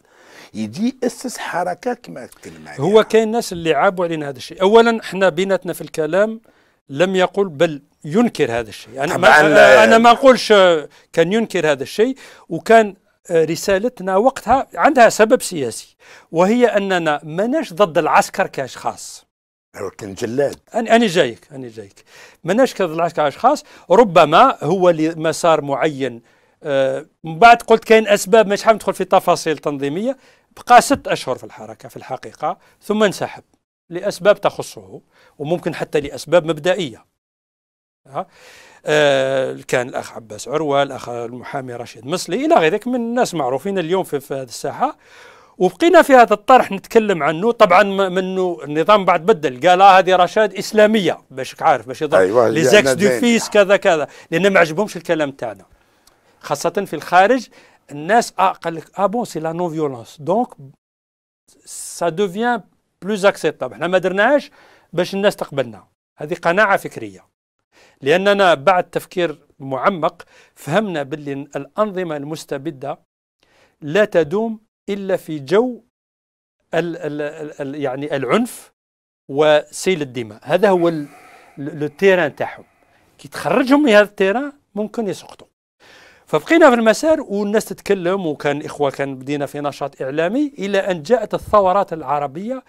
يجي اسس حركه كما تكلم عليها هو كاين الناس اللي عابوا علينا هذا الشيء اولا احنا بيناتنا في الكلام لم يقل بل ينكر هذا الشيء انا ما انا ما اقولش كان ينكر هذا الشيء وكان رسالتنا وقتها عندها سبب سياسي وهي أننا مناش ضد العسكر كأشخاص أيوة، كان جلاد أنا جايك أنا جايك مناش ضد العسكر كأشخاص ربما هو لمسار معين آه، من بعد قلت كاين أسباب مش حاب ندخل في تفاصيل تنظيمية بقى ست أشهر في الحركة في الحقيقة ثم انسحب لأسباب تخصه وممكن حتى لأسباب مبدئية آه، كان الاخ عباس عروه الاخ المحامي رشيد مصلي الى غير ذلك من الناس معروفين اليوم في, في هذه الساحه وبقينا في هذا الطرح نتكلم عنه طبعا منه النظام بعد بدل قال آه، هذه رشاد اسلاميه باش عارف باش يضرب أيوة لي يعني زاكس دو فيس كذا كذا لان ما عجبهمش الكلام تاعنا خاصه في الخارج الناس اه قال لك اه بون سي لا نون فيولونس دونك سا دوفيان بلوز اكسبتابل احنا ما درناهاش باش الناس تقبلنا هذه قناعه فكريه لأننا بعد تفكير معمق فهمنا باللي الأنظمة المستبدة لا تدوم إلا في جو ال ال الـ يعني العنف وسيل الدماء هذا هو التيران تاعهم كي تخرجهم من هذا التيران ممكن يسقطوا فبقينا في المسار والناس تتكلم وكان إخوة كان بدينا في نشاط إعلامي إلى أن جاءت الثورات العربية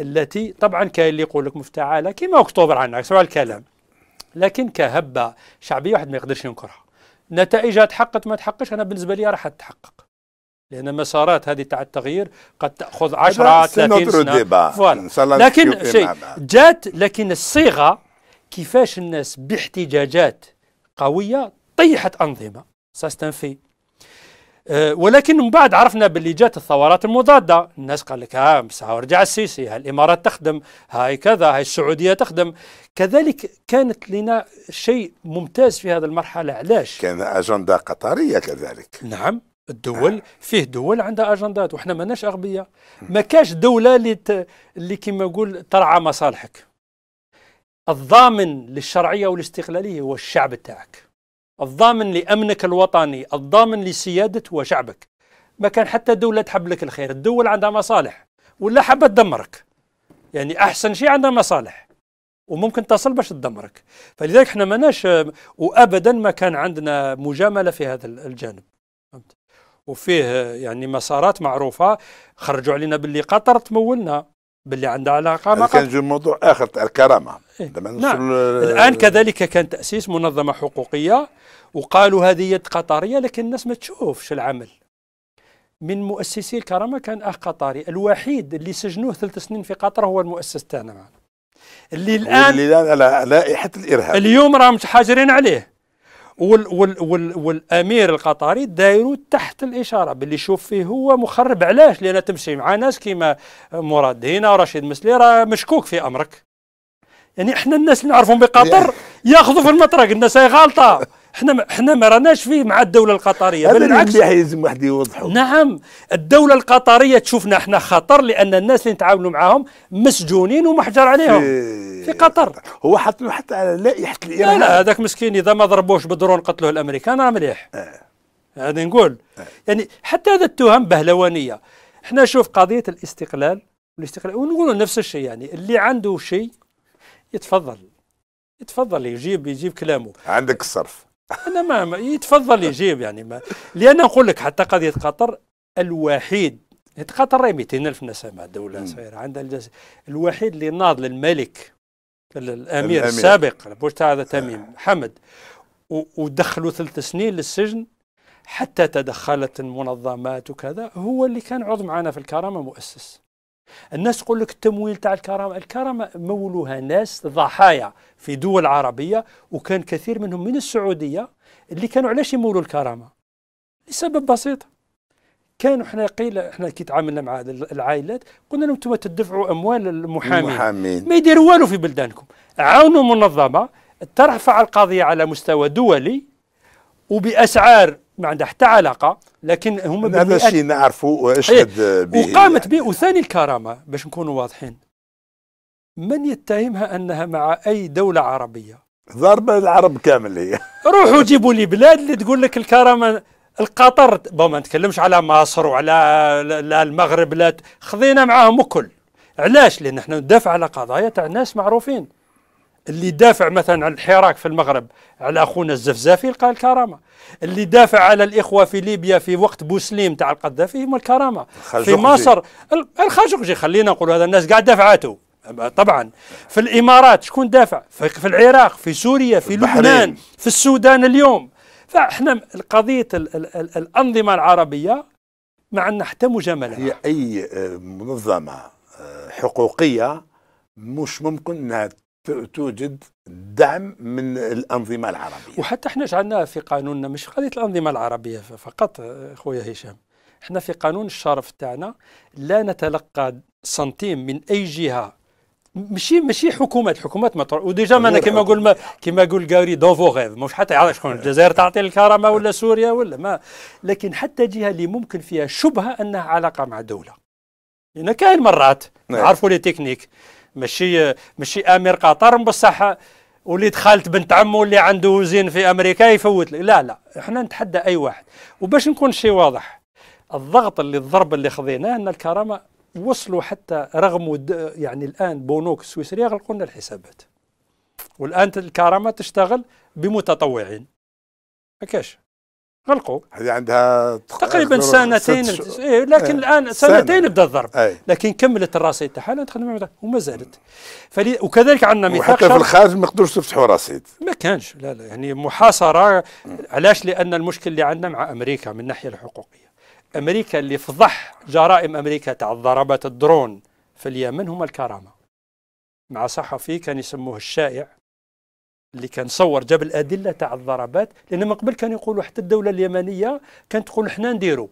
التي طبعا كاين اللي يقول لك مفتعلة كما أكتوبر عنا سواء الكلام لكن كهبه شعبيه واحد ما يقدرش ينكرها نتائجها تحققت ما تحققش انا بالنسبه لي راح تتحقق لأن مسارات هذه تاع التغيير قد تأخذ 10 30 سنة لكن شيء جات لكن الصيغة كيفاش الناس باحتجاجات قوية طيحت أنظمة سا في آه، ولكن من بعد عرفنا باللي جات الثورات المضاده الناس قال لك آه، ها بصح رجع السيسي ها الامارات تخدم هاي كذا هاي السعوديه تخدم كذلك كانت لنا شيء ممتاز في هذه المرحله علاش كان اجنده قطريه كذلك نعم الدول نعم. فيه دول عندها اجندات وحنا ماناش اغبياء ما كاش دوله اللي ت... اللي كما نقول ترعى مصالحك الضامن للشرعيه والاستقلاليه هو الشعب تاعك الضامن لأمنك الوطني الضامن لسيادة وشعبك ما كان حتى دولة تحب لك الخير الدول عندها مصالح ولا حابة تدمرك يعني أحسن شيء عندها مصالح وممكن تصل باش تدمرك فلذلك احنا ماناش وابدا ما كان عندنا مجامله في هذا الجانب فهمت وفيه يعني مسارات معروفه خرجوا علينا باللي قطر تمولنا باللي عندها علاقه مع كان موضوع اخر الكرامه إيه؟ نعم الان كذلك كان تاسيس منظمه حقوقيه وقالوا هذه يد قطرية لكن الناس ما تشوفش العمل من مؤسسي الكرامة كان أخ قطري الوحيد اللي سجنوه ثلاث سنين في قطر هو المؤسس تاعنا معنا اللي الآن اللي الآن على لائحة الإرهاب اليوم راهم حاجرين عليه وال وال وال والامير القطري دايروا تحت الاشاره باللي شوف فيه هو مخرب علاش لان تمشي مع ناس كيما مراد هنا ورشيد مسلي راه مشكوك في امرك يعني احنا الناس اللي نعرفهم بقطر يعني- ياخذوا في المطرق الناس هي غالطه حنا حنا ما راناش فيه مع الدوله القطريه هذا بالعكس لازم واحد يوضحوا نعم الدوله القطريه تشوفنا حنا خطر لان الناس اللي نتعاونوا معاهم مسجونين ومحجر عليهم في, قطر هو له حتى على لائحه الارهاب لا لا هذاك مسكين اذا ما ضربوش بالدرون قتلوه الامريكان راه مليح آه. هذا نقول آه. يعني حتى هذا التهم بهلوانيه حنا شوف قضيه الاستقلال والاستقلال ونقولوا نفس الشيء يعني اللي عنده شيء يتفضل يتفضل يجيب يجيب كلامه عندك الصرف انا ما, يتفضل يجيب يعني ما لان نقول لك حتى قضيه قطر الوحيد قطر راهي الف نسمه دوله صغيره عندها الجزء. الوحيد اللي ناض للملك الامير, الأمير. السابق بوش تاع هذا تميم حمد ودخلوا ثلاث سنين للسجن حتى تدخلت المنظمات وكذا هو اللي كان عضو معنا في الكرامه مؤسس الناس تقول لك التمويل تاع الكرامه الكرامه مولوها ناس ضحايا في دول عربيه وكان كثير منهم من السعوديه اللي كانوا علاش يمولوا الكرامه لسبب بسيط كانوا احنا قيل احنا كي تعاملنا مع العائلات قلنا لهم انتم تدفعوا اموال المحامين, المحامين. ما يديروا والو في بلدانكم عاونوا منظمه ترفع القضيه على مستوى دولي وباسعار ما عندها حتى علاقه لكن هما هذا الشيء نعرفه واشهد به وقامت يعني. به وثاني الكرامه باش نكونوا واضحين من يتهمها انها مع اي دوله عربيه ضربه العرب كامل هي روحوا جيبوا لي بلاد اللي تقول لك الكرامه القطر ما نتكلمش على مصر وعلى لا المغرب لا خذينا معاهم الكل علاش لان احنا ندافع على قضايا تاع ناس معروفين اللي دافع مثلا عن الحراك في المغرب على اخونا الزفزافي لقى الكرامه اللي دافع على الاخوه في ليبيا في وقت بوسليم تاع القذافي هم الكرامه في مصر الخاشقجي خلينا نقول هذا الناس قاعد دافعاته طبعا في الامارات شكون دافع في العراق في سوريا في لبنان في السودان اليوم فاحنا قضيه الانظمه العربيه ما عندنا حتى مجامله هي اي آه، منظمه آه، حقوقيه مش ممكن انها توجد دعم من الانظمه العربيه وحتى احنا جعلناها في قانوننا مش قضيه الانظمه العربيه فقط خويا هشام احنا في قانون الشرف تاعنا لا نتلقى سنتيم من اي جهه ماشي ماشي حكومات حكومات ما وديجا ما انا كما نقول كيما كما نقول قاري دون مش حتى يعرف شكون الجزائر تعطي الكرامه ولا سوريا ولا ما لكن حتى جهه اللي ممكن فيها شبهه انها علاقه مع دوله هنا كاين مرات نعم. نعرفوا لي تكنيك ماشي ماشي امير قطر بصح وليد خالت بنت عمه اللي عنده وزين في امريكا يفوت لي. لا لا احنا نتحدى اي واحد وباش نكون شيء واضح الضغط اللي الضرب اللي خذيناه ان الكرامه وصلوا حتى رغم يعني الان بونوك السويسريه يغلقوا لنا الحسابات والان الكرامه تشتغل بمتطوعين ما كاش غلقوا هذه عندها تقريبا سنتين إيه لكن ايه الان سنتين سنة. بدا الضرب ايه لكن كملت الرصيد تاعها لا تخدم وما زالت فلي... وكذلك عندنا ميثاق وحتى في الخارج ما يقدروش تفتحوا رصيد ما كانش لا لا يعني محاصره علاش لان المشكل اللي عندنا مع امريكا من الناحيه الحقوقيه امريكا اللي فضح جرائم امريكا تاع ضربات الدرون في اليمن هما الكرامه مع صحفي كان يسموه الشائع اللي كان صور جاب الادله تاع الضربات لان من قبل كانوا يقولوا حتى الدوله اليمنيه كانت تقول احنا نديروا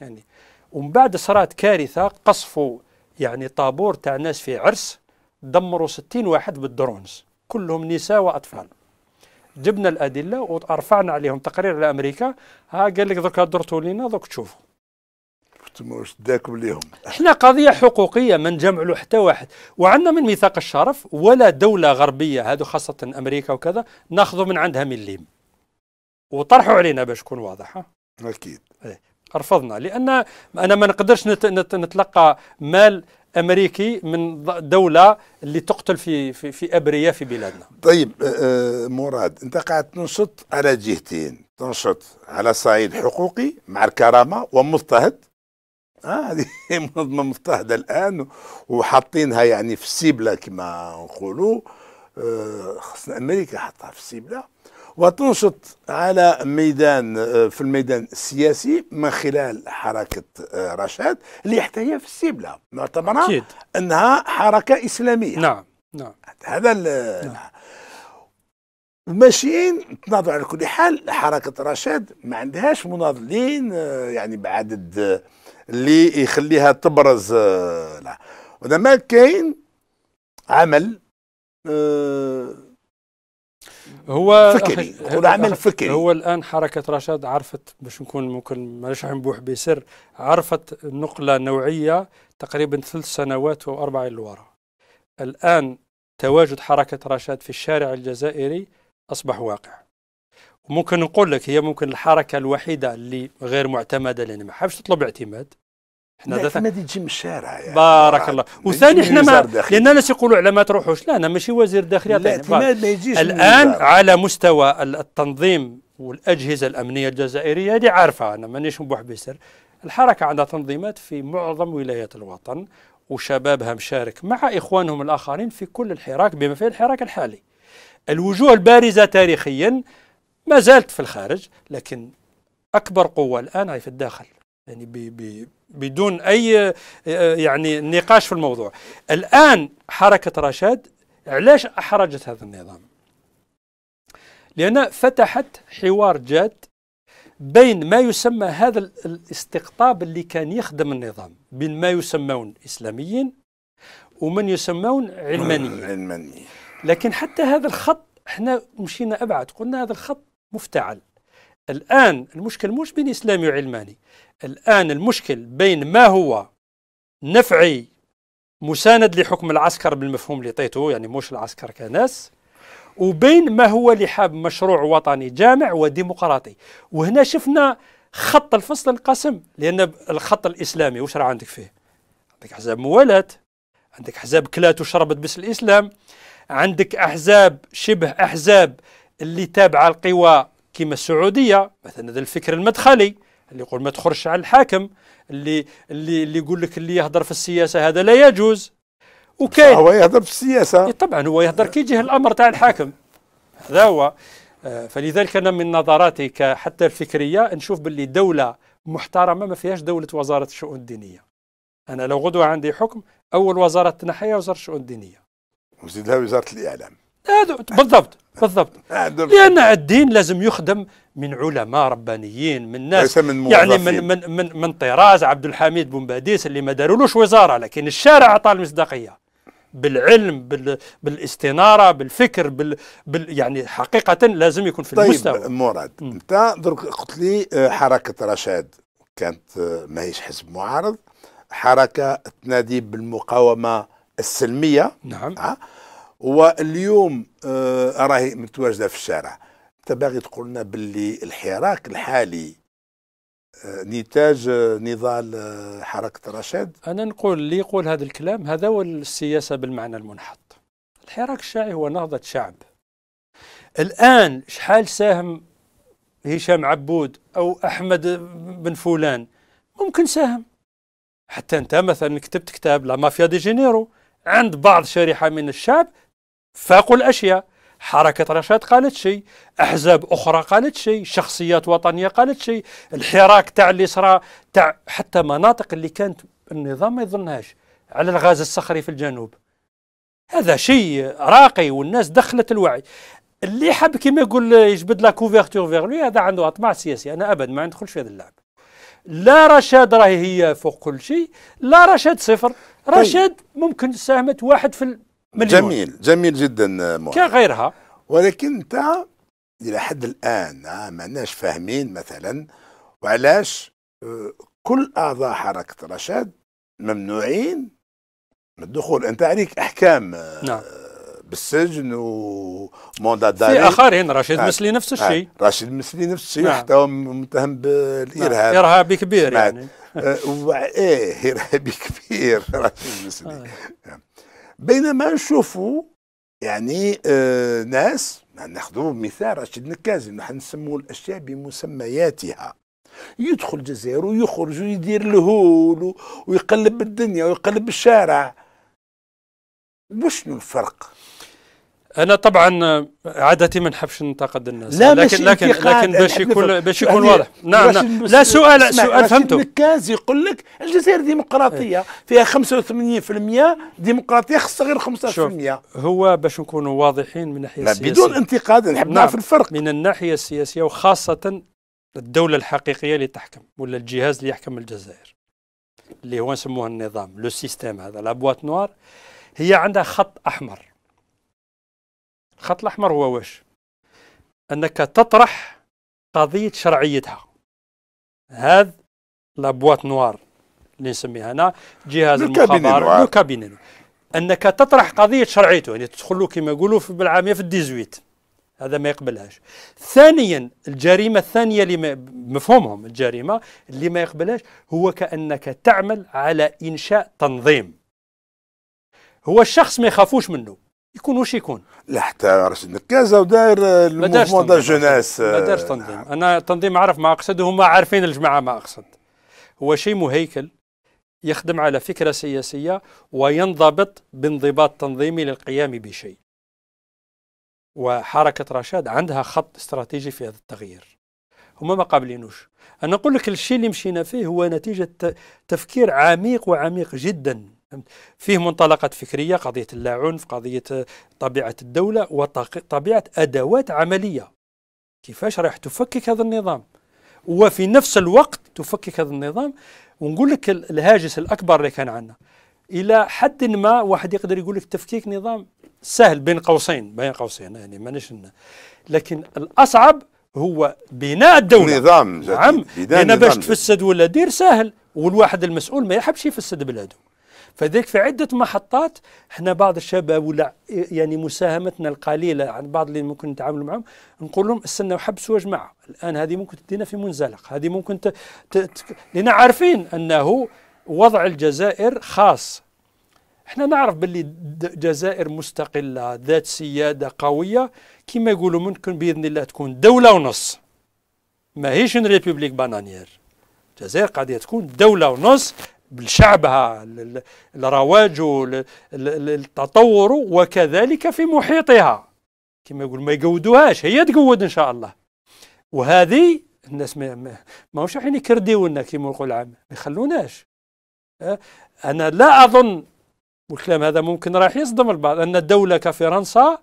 يعني ومن بعد صارت كارثه قصفوا يعني طابور تاع ناس في عرس دمروا 60 واحد بالدرونز كلهم نساء واطفال جبنا الادله ورفعنا عليهم تقرير لامريكا ها قال لك درك درتوا لينا درك تشوفوا شفتموش داكم ليهم احنا قضيه حقوقيه ما نجمعوا حتى واحد وعندنا من ميثاق الشرف ولا دوله غربيه هذو خاصه امريكا وكذا ناخذوا من عندها مليم وطرحوا علينا باش يكون واضح ها؟ اكيد إيه. رفضنا لان انا ما نقدرش نت نت نتلقى مال امريكي من دوله اللي تقتل في في, في ابرياء في بلادنا. طيب آه، آه، مراد انت قاعد تنشط على جهتين، تنشط على صعيد حقوقي مع الكرامه ومضطهد اه هذه منظمه مضطهده الان وحاطينها يعني في السيبله كما نقولوا آه، خصنا امريكا حطها في السيبله وتنشط على ميدان آه، في الميدان السياسي من خلال حركة آه، رشاد اللي حتى هي في السيبله معتبرة أكيد. أنها حركة إسلامية نعم نعم هذا نعم. الماشيين تناظر على كل حال حركة رشاد ما عندهاش مناضلين يعني بعدد اللي يخليها تبرز آه، لا ودما كاين عمل أه هو فكري هو عمل فكري هو الان حركه رشاد عرفت باش نكون ممكن ماناش نبوح بسر عرفت نقله نوعيه تقريبا ثلاث سنوات اربع لورا الان تواجد حركه رشاد في الشارع الجزائري اصبح واقع ممكن نقول لك هي ممكن الحركه الوحيده اللي غير معتمده لان ما حابش تطلب اعتماد احنا لا تجي من الشارع يعني بارك الله وثاني احنا ما لان الناس يقولوا على ما تروحوش لا انا ماشي وزير داخليه لا اعتماد ما يجيش الان على مستوى التنظيم والاجهزه الامنيه الجزائريه هذه عارفه انا مانيش مبوح بسر الحركه عندها تنظيمات في معظم ولايات الوطن وشبابها مشارك مع اخوانهم الاخرين في كل الحراك بما فيه الحراك الحالي الوجوه البارزه تاريخيا ما زالت في الخارج لكن أكبر قوة الآن هي في الداخل يعني بي بي بدون أي يعني نقاش في الموضوع الآن حركة رشاد علاش أحرجت هذا النظام لأنها فتحت حوار جاد بين ما يسمى هذا الاستقطاب اللي كان يخدم النظام بين ما يسمون إسلاميين ومن يسمون علمانيين علمانيين لكن حتى هذا الخط احنا مشينا أبعد قلنا هذا الخط مفتعل الآن المشكل مش بين إسلامي وعلماني الآن المشكل بين ما هو نفعي مساند لحكم العسكر بالمفهوم اللي طيته يعني مش العسكر كناس وبين ما هو لحاب مشروع وطني جامع وديمقراطي وهنا شفنا خط الفصل القسم لان الخط الاسلامي واش راه عندك فيه عندك احزاب موالاه عندك احزاب كلات وشربت بس الاسلام عندك احزاب شبه احزاب اللي تابعه القوى كما السعوديه مثلا هذا الفكر المدخلي اللي يقول ما تخرجش على الحاكم اللي اللي اللي يقول لك اللي يهضر في السياسه هذا لا يجوز وكاين هو يهضر في السياسه طبعا هو يهضر كي يجيه الامر تاع الحاكم هذا هو آه، فلذلك انا من نظراتي حتى الفكريه نشوف باللي دوله محترمه ما فيهاش دوله وزاره الشؤون الدينيه انا لو غدوه عندي حكم اول وزاره تنحيها وزاره الشؤون الدينيه وزيدها وزاره الاعلام هذا بالضبط بالضبط لأن الدين لازم يخدم من علماء ربانيين من ناس من يعني من من من من طراز عبد الحميد باديس اللي ما دارولوش وزارة لكن الشارع عطى المصداقية بالعلم بال بالاستنارة بالفكر بال, بال يعني حقيقة لازم يكون في طيب المستوى مراد أنت درك قلت لي آه، حركة رشاد كانت آه، ماهيش حزب معارض حركة تنادي بالمقاومة السلمية نعم أه؟ واليوم آه، راهي متواجده في الشارع انت باغي تقول لنا باللي الحراك الحالي آه، نتاج آه، نضال حركه رشاد انا نقول اللي يقول هذا الكلام هذا هو السياسه بالمعنى المنحط الحراك الشاعي هو نهضه شعب الان شحال ساهم هشام عبود او احمد بن فلان ممكن ساهم حتى انت مثلا كتبت كتاب لا مافيا دي جينيرو عند بعض شريحه من الشعب فاقوا الأشياء حركة رشاد قالت شيء أحزاب أخرى قالت شيء شخصيات وطنية قالت شيء الحراك تاع اللي صرا تاع حتى مناطق اللي كانت النظام ما يظنهاش على الغاز الصخري في الجنوب هذا شيء راقي والناس دخلت الوعي اللي حب كيما يقول يجبد لا كوفرتور فيغ لوي هذا عنده اطماع سياسي انا ابد ما ندخلش في هذا اللعب لا رشاد راهي هي فوق كل شيء لا رشاد صفر طيب. رشاد ممكن ساهمت واحد في مليون جميل جميل جدا آه، كغيرها ولكن انت الى حد الان آه، ما ناش فاهمين مثلا وعلاش آه، كل اعضاء حركه رشاد ممنوعين من الدخول انت عليك احكام نعم. بالسجن وموندا داري في اخرين رشيد آه. مسلي نفس الشيء آه. رشيد مسلي نفس الشيء نعم. حتى متهم بالارهاب نعم. ارهابي كبير يعني آه. ايه ارهابي كبير رشيد مسلي آه. نعم. بينما نشوفوا يعني آه ناس ناخذوا مثال رشيد نكازي نحن نسموا الاشياء بمسمياتها يدخل الجزائر ويخرج ويدير الهول ويقلب الدنيا ويقلب الشارع وشنو الفرق انا طبعا عادتي ما نحبش ننتقد الناس لا لكن لكن لكن باش يكون باش يكون يعني واضح نعم, نعم لا سؤال سؤال فهمته مكاز يقول لك الجزائر ديمقراطيه فيها 85% ديمقراطيه خصها غير 15% هو باش نكونوا واضحين من الناحيه السياسيه بدون انتقاد نحب نعم نعرف الفرق من الناحيه السياسيه وخاصه الدوله الحقيقيه اللي تحكم ولا الجهاز اللي يحكم الجزائر اللي هو نسموه النظام لو سيستيم هذا لا بواط نوار هي عندها خط احمر الخط الأحمر هو واش أنك تطرح قضية شرعيتها هذا لابوات نوار اللي نسميها هنا جهاز المخابرات لو كابينين انك تطرح قضيه شرعيته يعني له كما يقولوا في بالعاميه في الديزويت هذا ما يقبلهاش ثانيا الجريمه الثانيه اللي مفهومهم الجريمه اللي ما يقبلهاش هو كانك تعمل على انشاء تنظيم هو الشخص ما يخافوش منه يكون واش يكون لا حتى رشيد نكازا وداير الموفمون دا جوناس ما دارش تنظيم انا تنظيم عارف ما اقصد هما عارفين الجماعه ما اقصد هو شيء مهيكل يخدم على فكره سياسيه وينضبط بانضباط تنظيمي للقيام بشيء وحركه رشاد عندها خط استراتيجي في هذا التغيير هما ما قابلينوش انا نقول لك الشيء اللي مشينا فيه هو نتيجه تفكير عميق وعميق جدا فهمت فيه منطلقات فكريه قضيه اللاعنف قضيه آه، طبيعه الدوله وطبيعه ادوات عمليه كيفاش راح تفكك هذا النظام وفي نفس الوقت تفكك هذا النظام ونقول لك الهاجس الاكبر اللي كان عندنا الى حد ما واحد يقدر يقول لك تفكيك نظام سهل بين قوسين بين قوسين يعني مانيش لكن الاصعب هو بناء الدوله نظام نعم باش تفسد ولا دير سهل والواحد المسؤول ما يحبش يفسد بلاده فذلك في عدة محطات احنا بعض الشباب ولا يعني مساهمتنا القليلة عن بعض اللي ممكن نتعامل معهم نقول لهم استنوا حبسوا يا جماعة الآن هذه ممكن تدينا في منزلق هذه ممكن ت... ت... ت... لأن عارفين أنه وضع الجزائر خاص احنا نعرف باللي جزائر مستقلة ذات سيادة قوية كما يقولوا ممكن بإذن الله تكون دولة ونص ماهيش ريبوبليك بانانيير الجزائر قاعدة تكون دولة ونص بشعبها لرواجه لتطوره وكذلك في محيطها كما يقول ما يقودوهاش هي تقود ان شاء الله وهذه الناس ما ماهوش رايحين يكرديونا كما يقول العام ما يخلوناش أه؟ انا لا اظن والكلام هذا ممكن راح يصدم البعض ان الدوله كفرنسا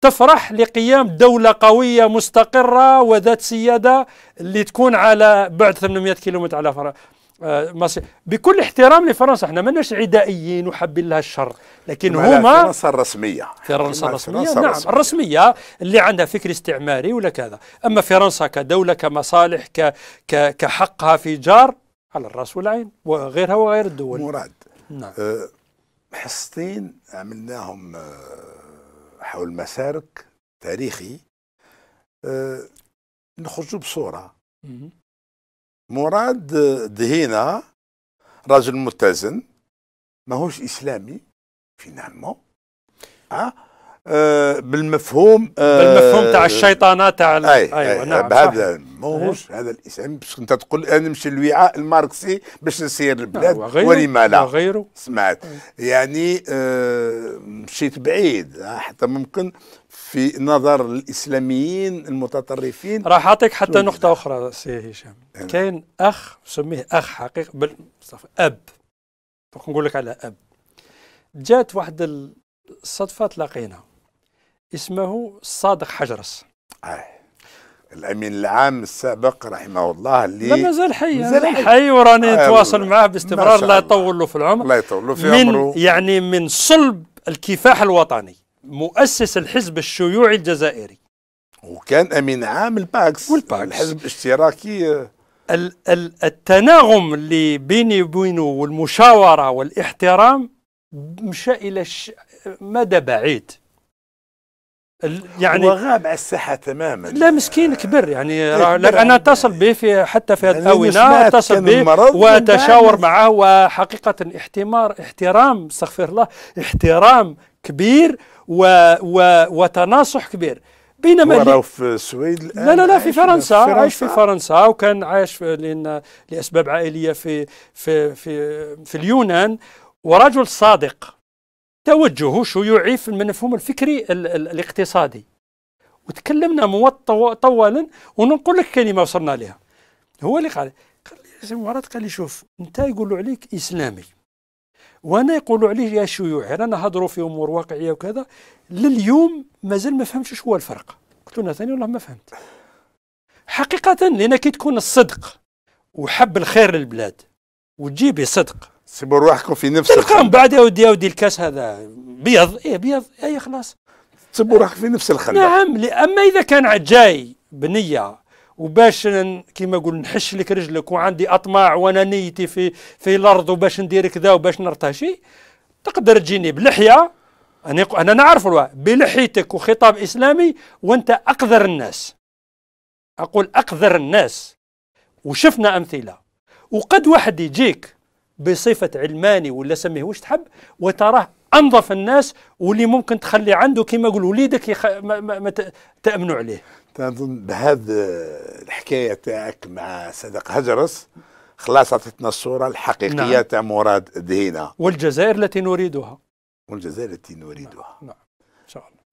تفرح لقيام دولة قوية مستقرة وذات سيادة اللي تكون على بعد 800 كيلومتر على فرنسا آه، مصر بكل احترام لفرنسا احنا ماناش عدائيين وحابين لها الشر لكن هما فرنسا الرسميه فرنسا الرسميه نعم الرسمية. الرسميه اللي عندها فكر استعماري ولا كذا اما فرنسا كدوله كمصالح ك... ك... كحقها في جار على الراس والعين وغيرها وغير الدول مراد نعم أه حصتين عملناهم آه، حول مسارك تاريخي أه نخرجوا بصوره مراد دهينا رجل متزن ماهوش اسلامي فينالمون أه, أه بالمفهوم آه، بالمفهوم تاع الشيطانه تاع ايوه أي, نعم هذا ماهوش هذا الاسلام باش انت تقول انا نمشي للوعاء الماركسي باش نسير البلاد ولما لا وغيره سمعت يعني آه، مشيت بعيد آه، حتى ممكن في نظر الاسلاميين المتطرفين راح اعطيك حتى نقطه اخرى سي هشام إيه. كاين اخ نسميه اخ حقيقي بل اب نقول لك على اب جات واحد الصدفه تلاقينا اسمه صادق حجرس آه. الامين العام السابق رحمه الله اللي لا مازال حي مازال حي وراني آه، نتواصل آه معاه باستمرار الله يطول له في العمر الله يطول له في عمره من يعني من صلب الكفاح الوطني مؤسس الحزب الشيوعي الجزائري وكان امين عام الباكس والباكس الحزب الاشتراكي التناغم اللي بيني وبينه والمشاوره والاحترام مشى الى مدى بعيد يعني وغاب على الساحه تماما لا مسكين كبر يعني إيه، انا اتصل به في حتى في هذه يعني الاونه اتصل به وتشاور معه وحقيقه احتمار احترام استغفر الله احترام كبير و و وتناصح كبير بينما وراه في السويد الان لا لا لا في فرنسا, فرنسا عايش في فرنسا وكان عايش لان لاسباب عائليه في في في في اليونان ورجل صادق توجه شيوعي في المفهوم الفكري ال ال الاقتصادي وتكلمنا طوالا ونقول لك كلمه وصلنا لها هو اللي قال قال لي مرات قال لي شوف انت يقولوا عليك اسلامي وانا يقولوا عليه يا شيوعي رانا نهضروا في امور واقعيه وكذا لليوم مازال ما فهمتش شو هو الفرق قلت له ثاني والله ما فهمت حقيقه لان كي تكون الصدق وحب الخير للبلاد وتجيبي صدق سيبوا روحكم في نفس تلقاهم إيه، بعد يا ودي يا ودي الكاس هذا بيض ايه بيض اي خلاص تسبوا روحك في نفس الخندق نعم اما اذا كان جاي بنيه وباش كيما نقول نحش لك رجلك وعندي اطماع وانا نيتي في في الارض وباش ندير كذا وباش نرتاشي تقدر تجيني بلحيه انا انا نعرف بلحيتك وخطاب اسلامي وانت اقذر الناس اقول اقذر الناس وشفنا امثله وقد واحد يجيك بصفة علماني ولا سميه واش تحب وتراه أنظف الناس واللي ممكن تخلي عنده كما يقول وليدك يخ... ما, ما, ما تأمنوا عليه تنظن بهذه الحكاية تاعك مع صديق هجرس خلاص أعطتنا الصورة الحقيقية نعم. تاع مراد دهينا والجزائر التي نريدها والجزائر التي نريدها نعم. نعم.